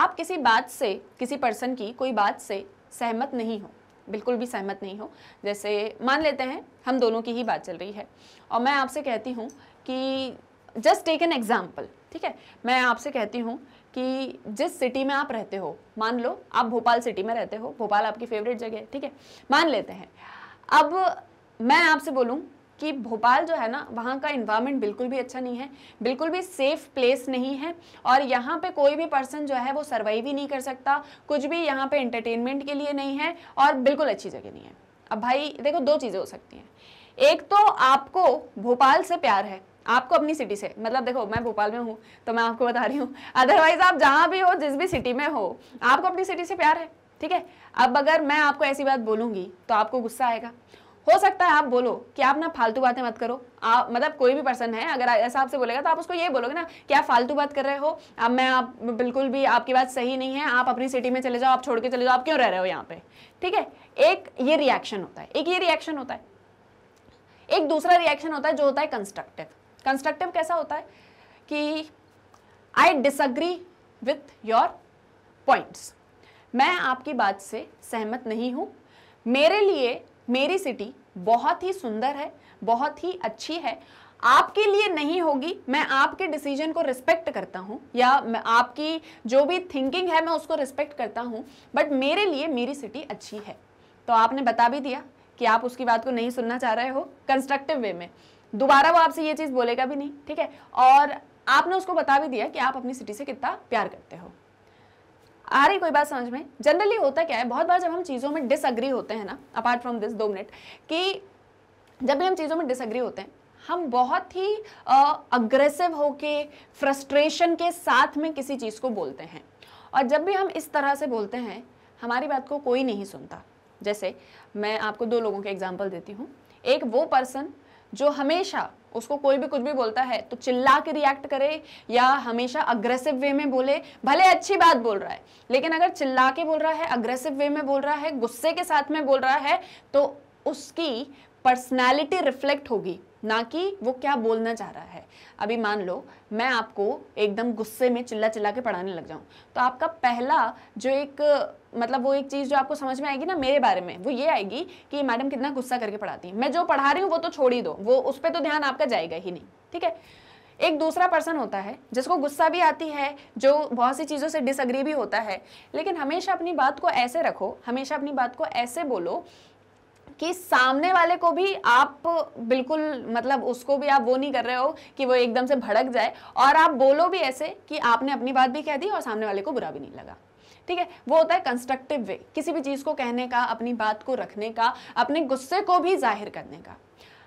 आप किसी बात से किसी पर्सन की कोई बात से सहमत नहीं हो बिल्कुल भी सहमत नहीं हो जैसे मान लेते हैं हम दोनों की ही बात चल रही है और मैं आपसे कहती हूँ कि जस्ट टेक एन एग्जाम्पल ठीक है मैं आपसे कहती हूँ कि जिस सिटी में आप रहते हो मान लो आप भोपाल सिटी में रहते हो भोपाल आपकी फेवरेट जगह है ठीक है मान लेते हैं अब मैं आपसे बोलूँ कि भोपाल जो है ना वहाँ का इन्वायरमेंट बिल्कुल भी अच्छा नहीं है बिल्कुल भी सेफ प्लेस नहीं है और यहाँ पे कोई भी पर्सन जो है वो सर्वाइव ही नहीं कर सकता कुछ भी यहाँ पे एंटरटेनमेंट के लिए नहीं है और बिल्कुल अच्छी जगह नहीं है अब भाई देखो दो चीज़ें हो सकती हैं एक तो आपको भोपाल से प्यार है आपको अपनी सिटी से मतलब देखो मैं भोपाल में हूँ तो मैं आपको बता रही हूँ अदरवाइज आप जहाँ भी हो जिस भी सिटी में हो आपको अपनी सिटी से प्यार है ठीक है अब अगर मैं आपको ऐसी बात बोलूँगी तो आपको गुस्सा आएगा हो सकता है आप बोलो कि आप ना फालतू बातें मत करो आप मतलब कोई भी पर्सन है अगर ऐसा आपसे बोलेगा तो आप उसको ये बोलोगे ना कि आप फालतू बात कर रहे हो अब मैं आप बिल्कुल भी आपकी बात सही नहीं है आप अपनी सिटी में चले जाओ आप छोड़ के चले जाओ आप क्यों रह रहे हो यहाँ पे ठीक है एक ये रिएक्शन होता है एक ये रिएक्शन होता है एक दूसरा रिएक्शन होता है जो होता है कंस्ट्रक्टिव कंस्ट्रक्टिव कैसा होता है कि I disagree with your points मैं आपकी बात से सहमत नहीं हूँ मेरे लिए मेरी सिटी बहुत ही सुंदर है बहुत ही अच्छी है आपके लिए नहीं होगी मैं आपके डिसीजन को रिस्पेक्ट करता हूँ या आपकी जो भी थिंकिंग है मैं उसको रिस्पेक्ट करता हूँ बट मेरे लिए मेरी सिटी अच्छी है तो आपने बता भी दिया कि आप उसकी बात को नहीं सुनना चाह रहे हो कंस्ट्रक्टिव वे में दोबारा वो आपसे ये चीज़ बोलेगा भी नहीं ठीक है और आपने उसको बता भी दिया कि आप अपनी सिटी से कितना प्यार करते हो आ रही कोई बात समझ में जनरली होता क्या है बहुत बार जब हम चीज़ों में डिसअग्री होते हैं ना अपार्ट फ्रॉम दिस दो मिनट कि जब भी हम चीज़ों में डिसअग्री होते हैं हम बहुत ही अग्रेसिव होके फ्रस्ट्रेशन के साथ में किसी चीज़ को बोलते हैं और जब भी हम इस तरह से बोलते हैं हमारी बात को कोई नहीं सुनता जैसे मैं आपको दो लोगों के एग्जाम्पल देती हूँ एक वो पर्सन जो हमेशा उसको कोई भी कुछ भी बोलता है तो चिल्ला के रिएक्ट करे या हमेशा अग्रेसिव वे में बोले भले अच्छी बात बोल रहा है लेकिन अगर चिल्ला के बोल रहा है अग्रेसिव वे में बोल रहा है गुस्से के साथ में बोल रहा है तो उसकी पर्सनैलिटी रिफ्लेक्ट होगी ना कि वो क्या बोलना चाह रहा है अभी मान लो मैं आपको एकदम गुस्से में चिल्ला चिल्ला के पढ़ाने लग जाऊँ तो आपका पहला जो एक मतलब वो एक चीज़ जो आपको समझ में आएगी ना मेरे बारे में वो ये आएगी कि मैडम कितना गुस्सा करके पढ़ाती हैं मैं जो पढ़ा रही हूँ वो तो छोड़ ही दो वो उस पर तो ध्यान आपका जाएगा ही नहीं ठीक है एक दूसरा पर्सन होता है जिसको गुस्सा भी आती है जो बहुत सी चीज़ों से डिसअग्री भी होता है लेकिन हमेशा अपनी बात को ऐसे रखो हमेशा अपनी बात को ऐसे बोलो कि सामने वाले को भी आप बिल्कुल मतलब उसको भी आप वो नहीं कर रहे हो कि वो एकदम से भड़क जाए और आप बोलो भी ऐसे कि आपने अपनी बात भी कह दी और सामने वाले को बुरा भी नहीं लगा ठीक है वो होता है कंस्ट्रक्टिव वे किसी भी चीज़ को कहने का अपनी बात को रखने का अपने गुस्से को भी जाहिर करने का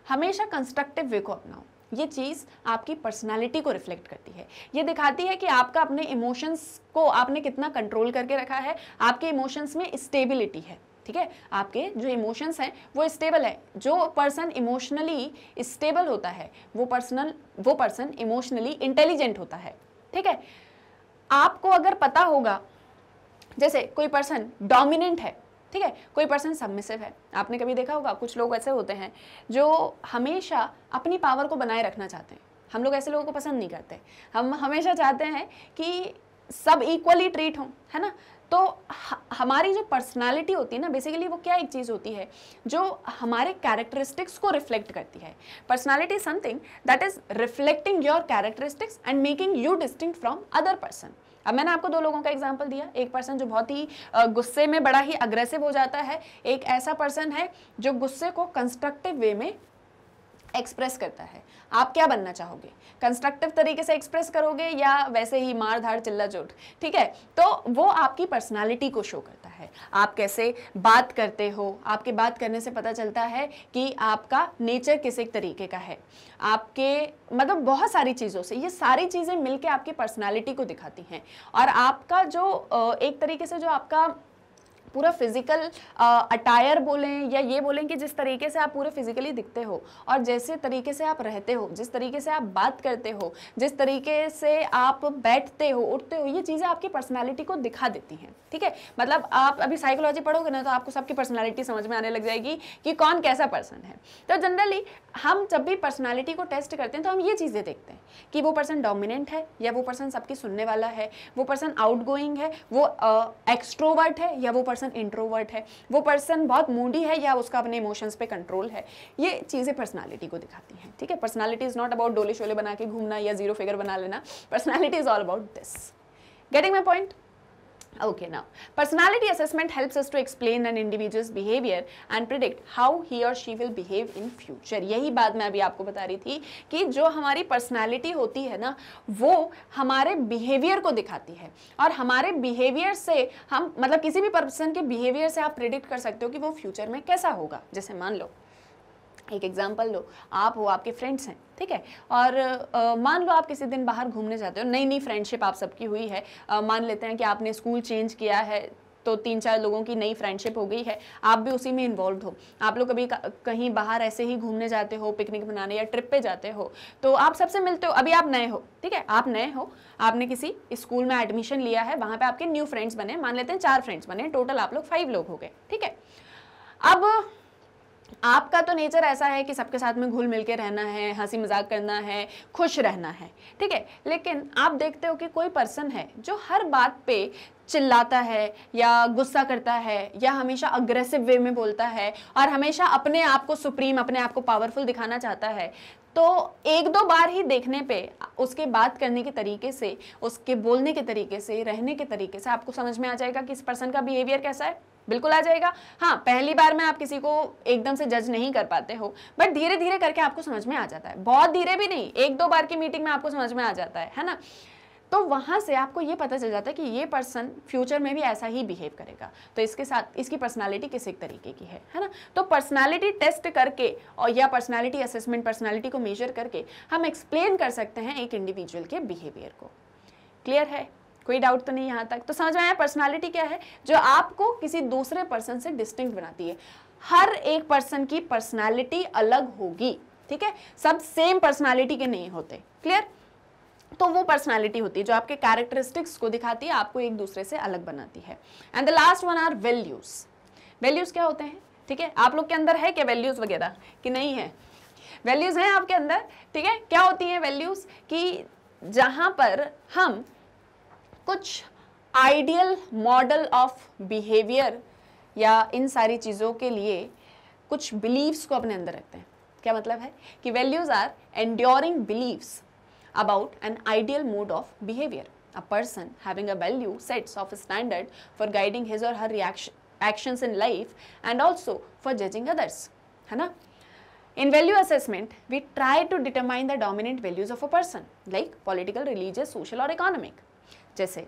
हमेशा कंस्ट्रक्टिव वे को अपनाओ ये चीज़ आपकी पर्सनालिटी को रिफ्लेक्ट करती है ये दिखाती है कि आपका अपने इमोशंस को आपने कितना कंट्रोल करके रखा है आपके इमोशंस में स्टेबिलिटी है ठीक है आपके जो इमोशंस हैं वो स्टेबल है जो पर्सन इमोशनली स्टेबल होता है वो पर्सनल वो पर्सन इमोशनली इंटेलिजेंट होता है ठीक है आपको अगर पता होगा जैसे कोई पर्सन डोमिनेंट है ठीक है कोई पर्सन सबमिसिव है आपने कभी देखा होगा कुछ लोग ऐसे होते हैं जो हमेशा अपनी पावर को बनाए रखना चाहते हैं हम लोग ऐसे लोगों को पसंद नहीं करते हम हमेशा चाहते हैं कि सब इक्वली ट्रीट हों है ना तो हमारी जो पर्सनालिटी होती है ना बेसिकली वो क्या एक चीज़ होती है जो हमारे कैरेक्टरिस्टिक्स को रिफ्लेक्ट करती है personality something that is reflecting your characteristics and making you distinct from other person अब मैंने आपको दो लोगों का एग्जाम्पल दिया एक पर्सन जो बहुत ही गुस्से में बड़ा ही अग्रेसिव हो जाता है एक ऐसा पर्सन है जो गुस्से को कंस्ट्रक्टिव वे में एक्सप्रेस करता है आप क्या बनना चाहोगे कंस्ट्रक्टिव तरीके से एक्सप्रेस करोगे या वैसे ही मार धाड़ चिल्ला जोट ठीक है तो वो आपकी पर्सनालिटी को शो करता है आप कैसे बात करते हो आपके बात करने से पता चलता है कि आपका नेचर किस एक तरीके का है आपके मतलब बहुत सारी चीज़ों से ये सारी चीज़ें मिलके आपकी पर्सनालिटी को दिखाती हैं और आपका जो एक तरीके से जो आपका पूरा फिजिकल अटायर बोलें या ये बोलें कि जिस तरीके से आप पूरे फिजिकली दिखते हो और जैसे तरीके से आप रहते हो जिस तरीके से आप बात करते हो जिस तरीके से आप बैठते हो उठते हो ये चीज़ें आपकी पर्सनैलिटी को दिखा देती हैं ठीक है मतलब आप अभी साइकोलॉजी पढ़ोगे ना तो आपको सबकी पर्सनैलिटी समझ में आने लग जाएगी कि कौन कैसा पर्सन है तो जनरली हम जब भी पर्सनैलिटी को टेस्ट करते हैं तो हम ये चीज़ें देखते हैं कि वो पर्सन डोमिनेंट है या वो पर्सन सबकी सुनने वाला है वो पर्सन आउट है वो एक्स्ट्रोवर्ट है या वो पर्सन पर्सन इंट्रोवर्ट है वो पर्सन बहुत मूडी है या उसका अपने इमोशंस पे कंट्रोल है ये चीज़ें पर्सनालिटी को दिखाती हैं ठीक है पर्सनालिटी इज़ नॉट अबाउट डोले शोले बना के घूमना या जीरो फिगर बना लेना personality is all about this getting my point Okay, now personality assessment helps us to explain an individual's behavior and predict how he or she will behave in future. यही बात मैं अभी आपको बता रही थी कि जो हमारी personality होती है ना वो हमारे behavior को दिखाती है और हमारे behavior से हम मतलब किसी भी person के behavior से आप predict कर सकते हो कि वो future में कैसा होगा जैसे मान लो एक एग्जाम्पल लो आप हो आपके फ्रेंड्स हैं ठीक है और आ, मान लो आप किसी दिन बाहर घूमने जाते हो नई नई फ्रेंडशिप आप सबकी हुई है आ, मान लेते हैं कि आपने स्कूल चेंज किया है तो तीन चार लोगों की नई फ्रेंडशिप हो गई है आप भी उसी में इन्वॉल्व हो आप लोग कभी कहीं बाहर ऐसे ही घूमने जाते हो पिकनिक मनाने या ट्रिप पे जाते हो तो आप सबसे मिलते हो अभी आप नए हो ठीक है आप नए हो आपने किसी स्कूल में एडमिशन लिया है वहाँ पे आपके न्यू फ्रेंड्स बने मान लेते हैं चार फ्रेंड्स बने टोटल आप लोग फाइव लोग हो गए ठीक है अब आपका तो नेचर ऐसा है कि सबके साथ में घुल मिल के रहना है हंसी मजाक करना है खुश रहना है ठीक है लेकिन आप देखते हो कि कोई पर्सन है जो हर बात पे चिल्लाता है या गुस्सा करता है या हमेशा अग्रेसिव वे में बोलता है और हमेशा अपने आप को सुप्रीम अपने आप को पावरफुल दिखाना चाहता है तो एक दो बार ही देखने पे उसके बात करने के तरीके से उसके बोलने के तरीके से रहने के तरीके से आपको समझ में आ जाएगा कि इस पर्सन का बिहेवियर कैसा है बिल्कुल आ जाएगा हाँ पहली बार में आप किसी को एकदम से जज नहीं कर पाते हो बट धीरे धीरे करके आपको समझ में आ जाता है बहुत धीरे भी नहीं एक दो बार की मीटिंग में आपको समझ में आ जाता है है ना तो वहाँ से आपको ये पता चल जाता है कि ये पर्सन फ्यूचर में भी ऐसा ही बिहेव करेगा तो इसके साथ इसकी पर्सनालिटी किस एक तरीके की है है ना तो पर्सनालिटी टेस्ट करके और या पर्सनालिटी असेसमेंट पर्सनालिटी को मेजर करके हम एक्सप्लेन कर सकते हैं एक इंडिविजुअल के बिहेवियर को क्लियर है कोई डाउट तो नहीं यहाँ तक तो समझ में आया पर्सनैलिटी क्या है जो आपको किसी दूसरे पर्सन से डिस्टिंक्ट बनाती है हर एक पर्सन की पर्सनैलिटी अलग होगी ठीक है सब सेम पर्सनैलिटी के नहीं होते क्लियर तो वो पर्सनालिटी होती है जो आपके कैरेक्टरिस्टिक्स को दिखाती है आपको एक दूसरे से अलग बनाती है and the last one are values values क्या होते हैं ठीक है आप लोग के अंदर है क्या वैल्यूज वगैरह कि नहीं है वैल्यूज हैं आपके अंदर ठीक है क्या होती है वैल्यूज कि जहां पर हम कुछ आइडियल मॉडल ऑफ बिहेवियर या इन सारी चीज़ों के लिए कुछ बिलीव्स को अपने अंदर रखते हैं क्या मतलब है कि values are enduring beliefs about an ideal mode of behaviour a person having a value sets of standard for guiding his or her reaction actions in life and also for judging others है ना in value assessment we try to determine the dominant values of a person like political religious social और economic जैसे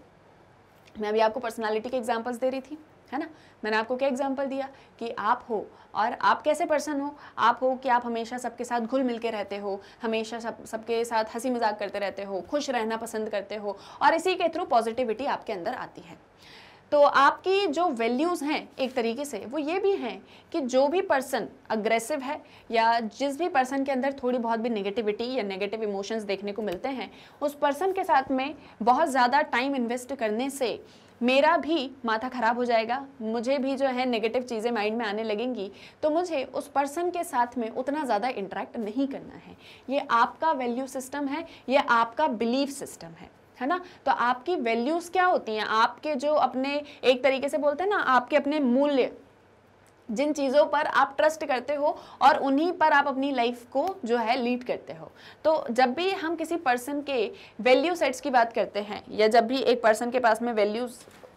मैं अभी आपको personality के examples दे रही थी है ना मैंने आपको क्या एग्जाम्पल दिया कि आप हो और आप कैसे पर्सन हो आप हो कि आप हमेशा सबके साथ घुल मिल के रहते हो हमेशा सब सबके साथ हंसी मजाक करते रहते हो खुश रहना पसंद करते हो और इसी के थ्रू पॉजिटिविटी आपके अंदर आती है तो आपकी जो वैल्यूज़ हैं एक तरीके से वो ये भी हैं कि जो भी पर्सन अग्रेसिव है या जिस भी पर्सन के अंदर थोड़ी बहुत भी नेगेटिविटी या नेगेटिव इमोशंस देखने को मिलते हैं उस पर्सन के साथ में बहुत ज़्यादा टाइम इन्वेस्ट करने से मेरा भी माथा ख़राब हो जाएगा मुझे भी जो है नेगेटिव चीज़ें माइंड में आने लगेंगी तो मुझे उस पर्सन के साथ में उतना ज़्यादा इंटरेक्ट नहीं करना है ये आपका वैल्यू सिस्टम है ये आपका बिलीफ सिस्टम है है ना तो आपकी वैल्यूज क्या होती हैं आपके जो अपने एक तरीके से बोलते हैं ना आपके अपने मूल्य जिन चीज़ों पर आप ट्रस्ट करते हो और उन्हीं पर आप अपनी लाइफ को जो है लीड करते हो तो जब भी हम किसी पर्सन के वैल्यू सेट्स की बात करते हैं या जब भी एक पर्सन के पास में वैल्यूज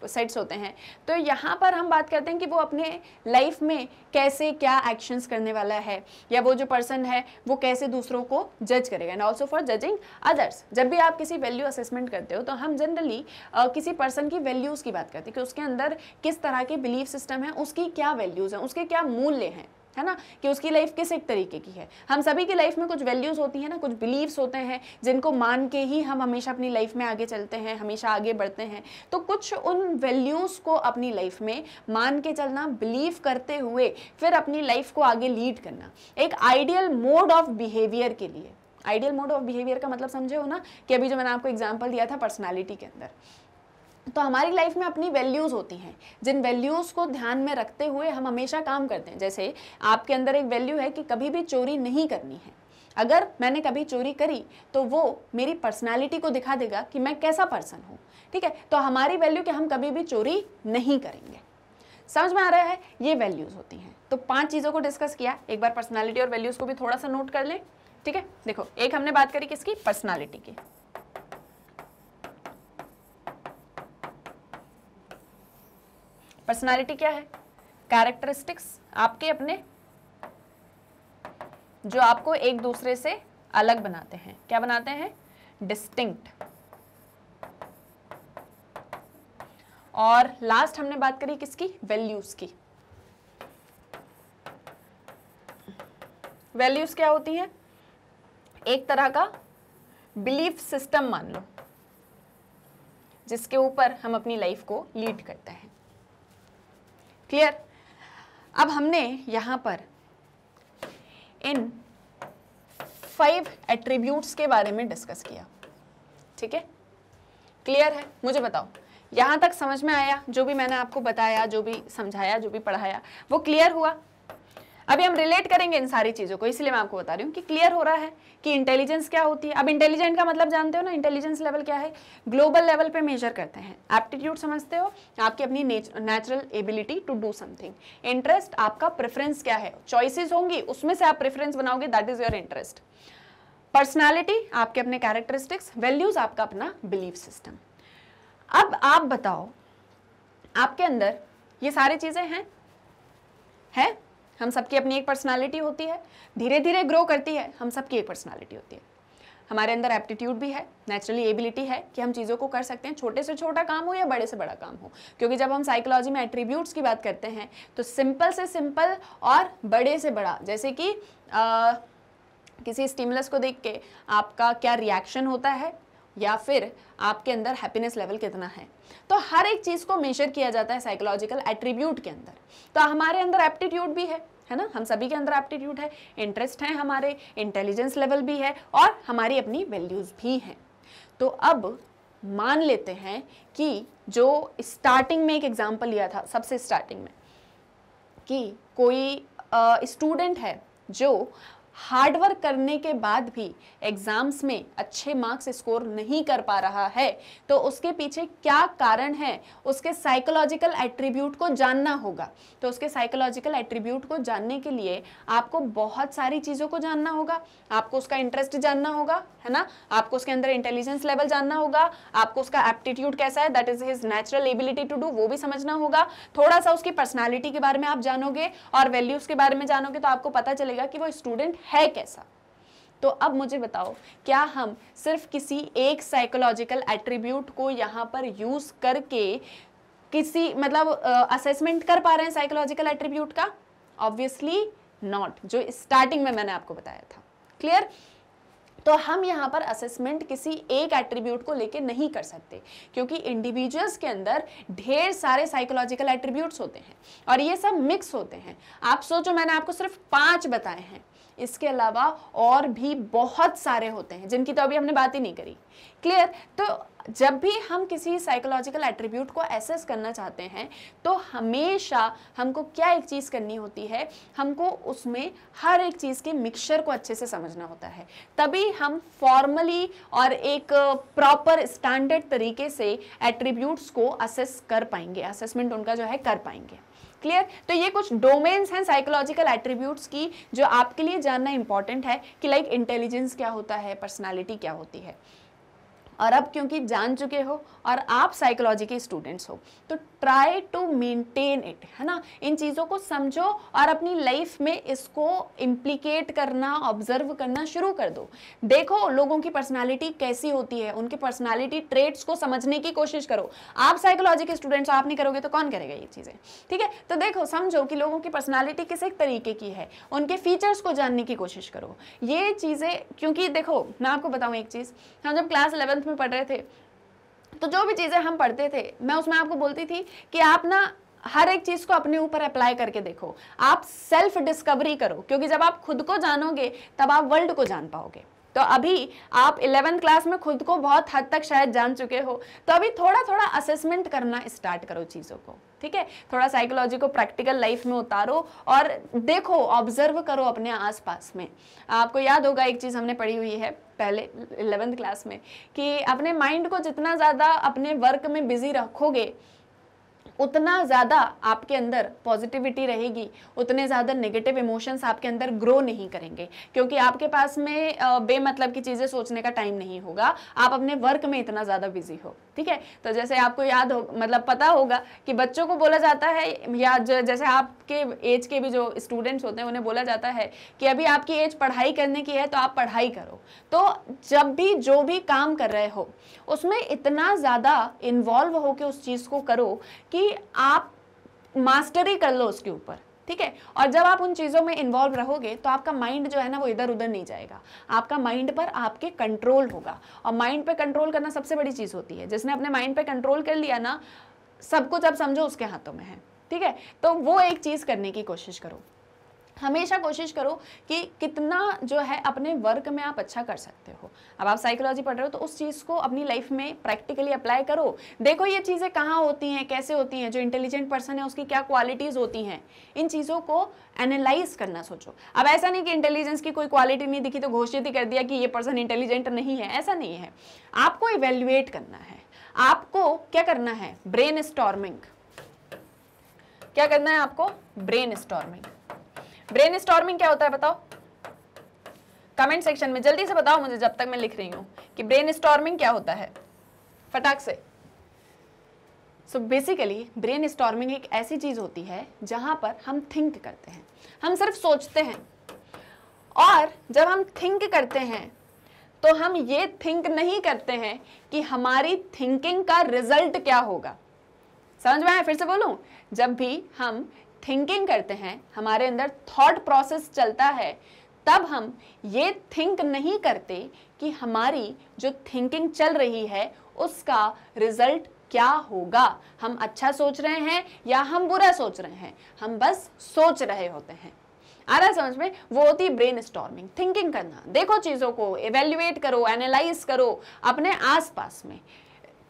सेट्स होते हैं तो यहाँ पर हम बात करते हैं कि वो अपने लाइफ में कैसे क्या एक्शंस करने वाला है या वो जो पर्सन है वो कैसे दूसरों को जज करेगा and also for judging others जब भी आप किसी वैल्यू असेसमेंट करते हो तो हम जनरली किसी पर्सन की वैल्यूज़ की बात करते हैं कि उसके अंदर किस तरह के बिलीफ सिस्टम है उसकी क्या वैल्यूज़ हैं उसके क्या मूल्य हैं है ना कि उसकी लाइफ किस एक तरीके की है हम सभी की लाइफ में कुछ वैल्यूज़ होती हैं ना कुछ बिलीव्स होते हैं जिनको मान के ही हम हमेशा अपनी लाइफ में आगे चलते हैं हमेशा आगे बढ़ते हैं तो कुछ उन वैल्यूज़ को अपनी लाइफ में मान के चलना बिलीव करते हुए फिर अपनी लाइफ को आगे लीड करना एक आइडियल मोड ऑफ बिहेवियर के लिए आइडियल मोड ऑफ बिहेवियर का मतलब समझे हो ना कि अभी जो मैंने आपको एग्जाम्पल दिया था पर्सनैलिटी के अंदर तो हमारी लाइफ में अपनी वैल्यूज़ होती हैं जिन वैल्यूज़ को ध्यान में रखते हुए हम हमेशा काम करते हैं जैसे आपके अंदर एक वैल्यू है कि कभी भी चोरी नहीं करनी है अगर मैंने कभी चोरी करी तो वो मेरी पर्सनालिटी को दिखा देगा कि मैं कैसा पर्सन हूँ ठीक है तो हमारी वैल्यू कि हम कभी भी चोरी नहीं करेंगे समझ में आ रहा है ये वैल्यूज़ होती हैं तो पाँच चीज़ों को डिस्कस किया एक बार पर्सनैलिटी और वैल्यूज़ को भी थोड़ा सा नोट कर लें ठीक है देखो एक हमने बात करी किसकी पर्सनैलिटी की पर्सनालिटी क्या है कैरेक्टरिस्टिक्स आपके अपने जो आपको एक दूसरे से अलग बनाते हैं क्या बनाते हैं डिस्टिंक्ट और लास्ट हमने बात करी किसकी वैल्यूज की वैल्यूज क्या होती है एक तरह का बिलीफ सिस्टम मान लो जिसके ऊपर हम अपनी लाइफ को लीड करते हैं क्लियर अब हमने यहां पर इन फाइव एट्रीब्यूट्स के बारे में डिस्कस किया ठीक है क्लियर है मुझे बताओ यहां तक समझ में आया जो भी मैंने आपको बताया जो भी समझाया जो भी पढ़ाया वो क्लियर हुआ अभी हम रिलेट करेंगे इन सारी चीज़ों को इसलिए मैं आपको बता रही हूँ कि क्लियर हो रहा है कि इंटेलिजेंस क्या होती है अब इंटेलिजेंट का मतलब जानते हो ना इंटेलिजेंस लेवल क्या है ग्लोबल लेवल पे मेजर करते हैं एप्टीट्यूड समझते हो आपकी अपनी natural ability to do something interest आपका प्रेफरेंस क्या है चॉइसिस होंगी उसमें से आप प्रेफरेंस बनाओगे that is your interest personality आपके अपने कैरेक्टरिस्टिक्स वैल्यूज आपका अपना बिलीफ सिस्टम अब आप बताओ आपके अंदर ये सारी चीज़ें हैं है हम सबकी अपनी एक पर्सनालिटी होती है धीरे धीरे ग्रो करती है हम सबकी एक पर्सनालिटी होती है हमारे अंदर एप्टीट्यूड भी है नेचुरली एबिलिटी है कि हम चीज़ों को कर सकते हैं छोटे से छोटा काम हो या बड़े से बड़ा काम हो क्योंकि जब हम साइकोलॉजी में एट्रीब्यूट्स की बात करते हैं तो सिंपल से सिंपल और बड़े से बड़ा जैसे कि आ, किसी स्टिमुलस को देख के आपका क्या रिएक्शन होता है या फिर आपके अंदर हैप्पीनेस लेवल कितना है तो हर एक चीज़ को मेजर किया जाता है साइकोलॉजिकल एट्रीब्यूट के अंदर तो हमारे अंदर एप्टीट्यूड भी है है ना हम सभी के अंदर एप्टीट्यूड है इंटरेस्ट है हमारे इंटेलिजेंस लेवल भी है और हमारी अपनी वैल्यूज़ भी हैं तो अब मान लेते हैं कि जो स्टार्टिंग में एक एग्जाम्पल लिया था सबसे स्टार्टिंग में कि कोई स्टूडेंट है जो हार्डवर्क करने के बाद भी एग्ज़ाम्स में अच्छे मार्क्स स्कोर नहीं कर पा रहा है तो उसके पीछे क्या कारण है उसके साइकोलॉजिकल एट्रीब्यूट को जानना होगा तो उसके साइकोलॉजिकल एट्रीब्यूट को जानने के लिए आपको बहुत सारी चीज़ों को जानना होगा आपको उसका इंटरेस्ट जानना होगा है ना आपको उसके अंदर इंटेलिजेंस लेवल जानना होगा आपको उसका एप्टीट्यूड कैसा है that is his natural ability to do वो भी समझना होगा थोड़ा सा उसकी पर्सनैलिटी के बारे में आप जानोगे और वैल्यूज़ के बारे में जानोगे तो आपको पता चलेगा कि वो स्टूडेंट है कैसा तो अब मुझे बताओ क्या हम सिर्फ किसी एक साइकोलॉजिकल एट्रीब्यूट को यहाँ पर यूज़ करके किसी मतलब असेसमेंट कर पा रहे हैं साइकोलॉजिकल एट्रीब्यूट का ऑब्वियसली नॉट जो स्टार्टिंग में मैंने आपको बताया था क्लियर तो हम यहाँ पर असेसमेंट किसी एक एट्रीब्यूट को लेके नहीं कर सकते क्योंकि इंडिविजुअल्स के अंदर ढेर सारे साइकोलॉजिकल एट्रीब्यूट्स होते हैं और ये सब मिक्स होते हैं आप सोचो मैंने आपको सिर्फ पांच बताए हैं इसके अलावा और भी बहुत सारे होते हैं जिनकी तो अभी हमने बात ही नहीं करी क्लियर तो जब भी हम किसी साइकोलॉजिकल एट्रीब्यूट को एसेस करना चाहते हैं तो हमेशा हमको क्या एक चीज़ करनी होती है हमको उसमें हर एक चीज़ के मिक्सचर को अच्छे से समझना होता है तभी हम फॉर्मली और एक प्रॉपर स्टैंडर्ड तरीके से एट्रीब्यूट्स को असेस कर पाएंगे असेसमेंट उनका जो है कर पाएंगे क्लियर तो ये कुछ डोमेन्स हैं साइकोलॉजिकल एट्रीब्यूट्स की जो आपके लिए जानना इंपॉर्टेंट है कि लाइक like, इंटेलिजेंस क्या होता है पर्सनैलिटी क्या होती है और अब क्योंकि जान चुके हो और आप साइकोलॉजी के स्टूडेंट्स हो तो ट्राई टू मेंटेन इट है ना इन चीज़ों को समझो और अपनी लाइफ में इसको इम्प्लीकेट करना ऑब्जर्व करना शुरू कर दो देखो लोगों की पर्सनालिटी कैसी होती है उनके पर्सनालिटी ट्रेट्स को समझने की कोशिश करो आप साइकोलॉजी के स्टूडेंट्स आप नहीं करोगे तो कौन करेगा ये चीज़ें ठीक है तो देखो समझो कि लोगों की पर्सनैलिटी किस एक तरीके की है उनके फीचर्स को जानने की कोशिश करो ये चीज़ें क्योंकि देखो मैं आपको बताऊँ एक चीज़ हम हाँ, जब क्लास इलेवंथ में में पढ़ रहे थे तो जो भी चीज़ें हम पढ़ते थे मैं उसमें आपको बोलती थी कि आप ना हर एक चीज़ को अपने ऊपर अप्लाई करके देखो आप सेल्फ डिस्कवरी करो क्योंकि जब आप खुद को जानोगे तब आप वर्ल्ड को जान पाओगे तो अभी आप इलेवेंथ क्लास में खुद को बहुत हद तक शायद जान चुके हो तो अभी थोड़ा थोड़ा असेसमेंट करना स्टार्ट करो चीज़ों को ठीक है थोड़ा साइकोलॉजी को प्रैक्टिकल लाइफ में उतारो और देखो ऑब्जर्व करो अपने आसपास में आपको याद होगा एक चीज़ हमने पढ़ी हुई है पहले इलेवेंथ क्लास में कि अपने माइंड को जितना ज़्यादा अपने वर्क में बिजी रखोगे उतना ज़्यादा आपके अंदर पॉजिटिविटी रहेगी उतने ज़्यादा नेगेटिव इमोशंस आपके अंदर ग्रो नहीं करेंगे क्योंकि आपके पास में बेमतलब की चीज़ें सोचने का टाइम नहीं होगा आप अपने वर्क में इतना ज़्यादा बिजी हो ठीक है तो जैसे आपको याद हो मतलब पता होगा कि बच्चों को बोला जाता है या जैसे आप के एज के भी जो स्टूडेंट्स होते हैं उन्हें बोला जाता है कि अभी आपकी एज पढ़ाई करने की है तो आप पढ़ाई करो तो जब भी जो भी काम कर रहे हो उसमें इतना ज़्यादा इन्वॉल्व हो के उस चीज़ को करो कि आप मास्टरी कर लो उसके ऊपर ठीक है और जब आप उन चीज़ों में इन्वॉल्व रहोगे तो आपका माइंड जो है ना वो इधर उधर नहीं जाएगा आपका माइंड पर आपके कंट्रोल होगा और माइंड पे कंट्रोल करना सबसे बड़ी चीज़ होती है जिसने अपने माइंड पे कंट्रोल कर लिया ना सब कुछ आप समझो उसके हाथों में है ठीक है तो वो एक चीज़ करने की कोशिश करो हमेशा कोशिश करो कि कितना जो है अपने वर्क में आप अच्छा कर सकते हो अब आप साइकोलॉजी पढ़ रहे हो तो उस चीज़ को अपनी लाइफ में प्रैक्टिकली अप्लाई करो देखो ये चीज़ें कहाँ होती हैं कैसे होती हैं जो इंटेलिजेंट पर्सन है उसकी क्या क्वालिटीज़ होती हैं इन चीज़ों को एनालाइज करना सोचो अब ऐसा नहीं कि इंटेलिजेंस की कोई क्वालिटी नहीं दिखी तो घोषित ही कर दिया कि ये पर्सन इंटेलिजेंट नहीं है ऐसा नहीं है आपको इवेल्युएट करना है आपको क्या करना है ब्रेन स्टॉर्मिंग क्या करना है आपको ब्रेन स्टॉर्मिंग ब्रेन स्टॉर्मिंग क्या होता है बताओ कमेंट सेक्शन में जल्दी से बताओ मुझे जब तक मैं लिख रही हूं कि ब्रेन स्टॉर्मिंग क्या होता है फटाक से सो बेसिकली ब्रेन स्टॉर्मिंग एक ऐसी चीज़ होती है जहां पर हम थिंक करते हैं हम सिर्फ सोचते हैं और जब हम थिंक करते हैं तो हम ये थिंक नहीं करते हैं कि हमारी थिंकिंग का रिजल्ट क्या होगा समझ में आया फिर से बोलूं जब भी हम थिंकिंग करते हैं हमारे अंदर थॉट प्रोसेस चलता है तब हम ये थिंक नहीं करते कि हमारी जो थिंकिंग चल रही है उसका रिजल्ट क्या होगा हम अच्छा सोच रहे हैं या हम बुरा सोच रहे हैं हम बस सोच रहे होते हैं आ रहा समझ में वो होती है ब्रेन स्टॉर्मिंग थिंकिंग करना देखो चीज़ों को एवेल्युएट करो एनालाइज करो अपने आसपास में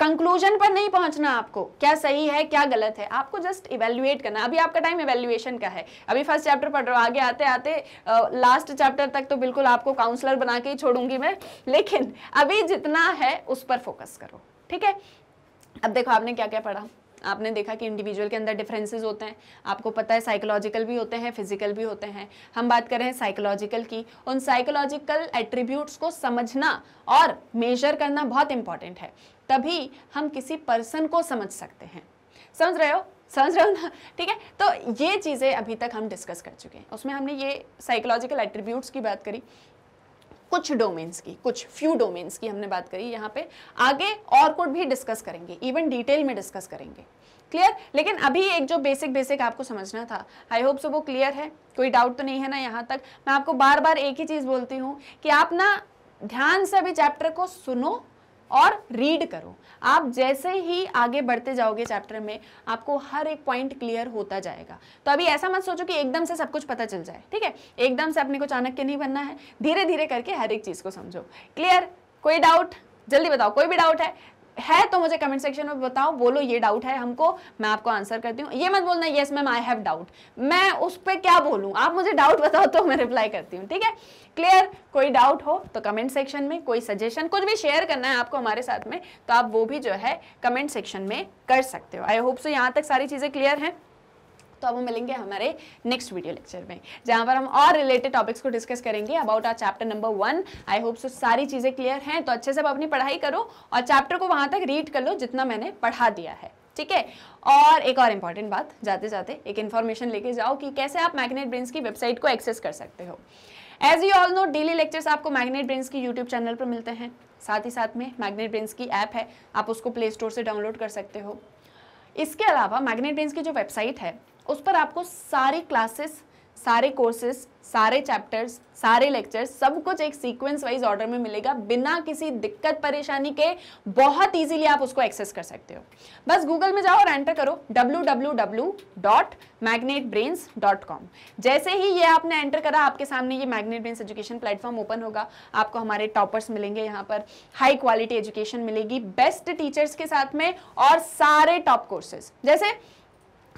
कंक्लूजन पर नहीं पहुंचना आपको क्या सही है क्या गलत है आपको जस्ट इवेल्युएट करना अभी आपका टाइम इवेल्युएशन का है अभी फर्स्ट चैप्टर पढ़ रहा हो आगे आते आते लास्ट चैप्टर तक तो बिल्कुल आपको काउंसलर बना के ही छोड़ूंगी मैं लेकिन अभी जितना है उस पर फोकस करो ठीक है अब देखो आपने क्या क्या पढ़ा आपने देखा कि इंडिविजुअल के अंदर डिफरेंसेस होते हैं आपको पता है साइकोलॉजिकल भी होते हैं फिजिकल भी होते हैं हम बात कर रहे हैं साइकोलॉजिकल की उन साइकोलॉजिकल एट्रीब्यूट्स को समझना और मेजर करना बहुत इंपॉर्टेंट है तभी हम किसी पर्सन को समझ सकते हैं समझ रहे हो समझ रहे हो ना ठीक है तो ये चीज़ें अभी तक हम डिस्कस कर चुके हैं उसमें हमने ये साइकोलॉजिकल एट्रीब्यूट्स की बात करी कुछ डोमेन्स की कुछ फ्यू डोमेन्स की हमने बात करी यहाँ पे आगे और कुछ भी डिस्कस करेंगे इवन डिटेल में डिस्कस करेंगे क्लियर लेकिन अभी एक जो बेसिक बेसिक आपको समझना था आई होप सो वो क्लियर है कोई डाउट तो नहीं है ना यहाँ तक मैं आपको बार बार एक ही चीज़ बोलती हूँ कि आप ना ध्यान से अभी चैप्टर को सुनो और रीड करो आप जैसे ही आगे बढ़ते जाओगे चैप्टर में आपको हर एक पॉइंट क्लियर होता जाएगा तो अभी ऐसा मत सोचो कि एकदम से सब कुछ पता चल जाए ठीक है एकदम से अपने को चाणक्य नहीं बनना है धीरे धीरे करके हर एक चीज़ को समझो क्लियर कोई डाउट जल्दी बताओ कोई भी डाउट है है तो मुझे कमेंट सेक्शन में बताओ बोलो ये डाउट है हमको मैं आपको आंसर करती हूँ ये मत बोलना yes ma'am I have doubt मैं उस पर क्या बोलूँ आप मुझे डाउट बताओ तो मैं रिप्लाई करती हूँ ठीक है क्लियर कोई डाउट हो तो कमेंट सेक्शन में कोई सजेशन कुछ भी शेयर करना है आपको हमारे साथ में तो आप वो भी जो है कमेंट सेक्शन में कर सकते हो आई होप सो यहाँ तक सारी चीज़ें क्लियर हैं तो अब हम मिलेंगे हमारे नेक्स्ट वीडियो लेक्चर में जहाँ पर हम और रिलेटेड टॉपिक्स को डिस्कस करेंगे about our chapter number one I hope so सारी चीज़ें क्लियर हैं तो अच्छे से आप अपनी पढ़ाई करो और चैप्टर को वहाँ तक रीड कर लो जितना मैंने पढ़ा दिया है ठीक है और एक और इम्पॉर्टेंट बात जाते जाते एक इन्फॉर्मेशन लेके जाओ कि कैसे आप मैग्नेट ब्रिंस की वेबसाइट को एक्सेस कर सकते हो as you all know daily lectures आपको मैग्नेट ब्रेन्स की यूट्यूब चैनल पर मिलते हैं साथ ही साथ में मैग्नेट ब्रिंस की ऐप है आप उसको प्ले स्टोर से डाउनलोड कर सकते हो इसके अलावा मैग्नेट ब्रेन्स की जो वेबसाइट है उस पर आपको सारे क्लासेस सारे कोर्सेस सारे चैप्टर्स सारे लेक्चर्स सब कुछ एक सीक्वेंस वाइज ऑर्डर में मिलेगा बिना किसी दिक्कत परेशानी के बहुत इजीली आप उसको एक्सेस कर सकते हो बस गूगल में जाओ और एंटर करो डब्ल्यू जैसे ही ये आपने एंटर करा आपके सामने ये Magnet Brains education platform open होगा आपको हमारे टॉपर्स मिलेंगे यहाँ पर हाई क्वालिटी एजुकेशन मिलेगी बेस्ट टीचर्स के साथ में और सारे टॉप कोर्सेज जैसे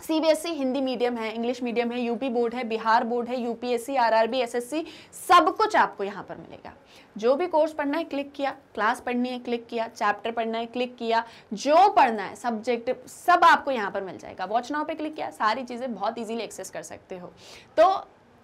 सी e हिंदी मीडियम है इंग्लिश मीडियम है यूपी बोर्ड है बिहार बोर्ड है यूपीएससी आरआरबी एसएससी सब कुछ आपको यहाँ पर मिलेगा जो भी कोर्स पढ़ना है क्लिक किया क्लास पढ़नी है क्लिक किया चैप्टर पढ़ना है क्लिक किया जो पढ़ना है सब्जेक्ट सब आपको यहाँ पर मिल जाएगा वॉच नाउ पे क्लिक किया सारी चीज़ें बहुत ईजिली एक्सेस कर सकते हो तो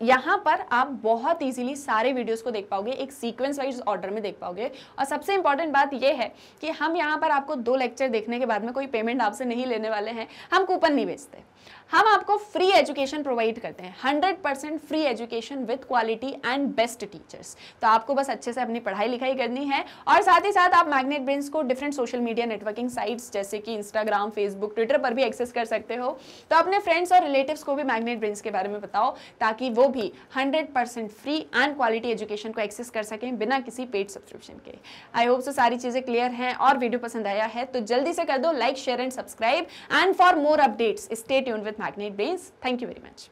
यहाँ पर आप बहुत इजीली सारे वीडियोस को देख पाओगे एक सीक्वेंस वाइज ऑर्डर में देख पाओगे और सबसे इंपॉर्टेंट बात यह है कि हम यहाँ पर आपको दो लेक्चर देखने के बाद में कोई पेमेंट आपसे नहीं लेने वाले हैं हम कूपन नहीं बेचते हम आपको फ्री एजुकेशन प्रोवाइड करते हैं hundred percent free education with quality and best teachers तो आपको बस अच्छे से अपनी पढ़ाई लिखाई करनी है और साथ ही साथ आप मैग्नेट ब्रेन्स को different social media networking sites जैसे कि इंस्टाग्राम फेसबुक ट्विटर पर भी एक्सेस कर सकते हो तो अपने फ्रेंड्स और रिलेटिव्स को भी मैग्नेट ब्रेन्स के बारे में बताओ ताकि वो भी hundred percent free and quality education को एक्सेस कर सकें बिना किसी पेड सब्सक्रिप्शन के आई होप सो सारी चीज़ें क्लियर हैं और वीडियो पसंद आया है तो जल्दी से कर दो like share and subscribe and for more updates stay यून with magnet base. Thank you very much.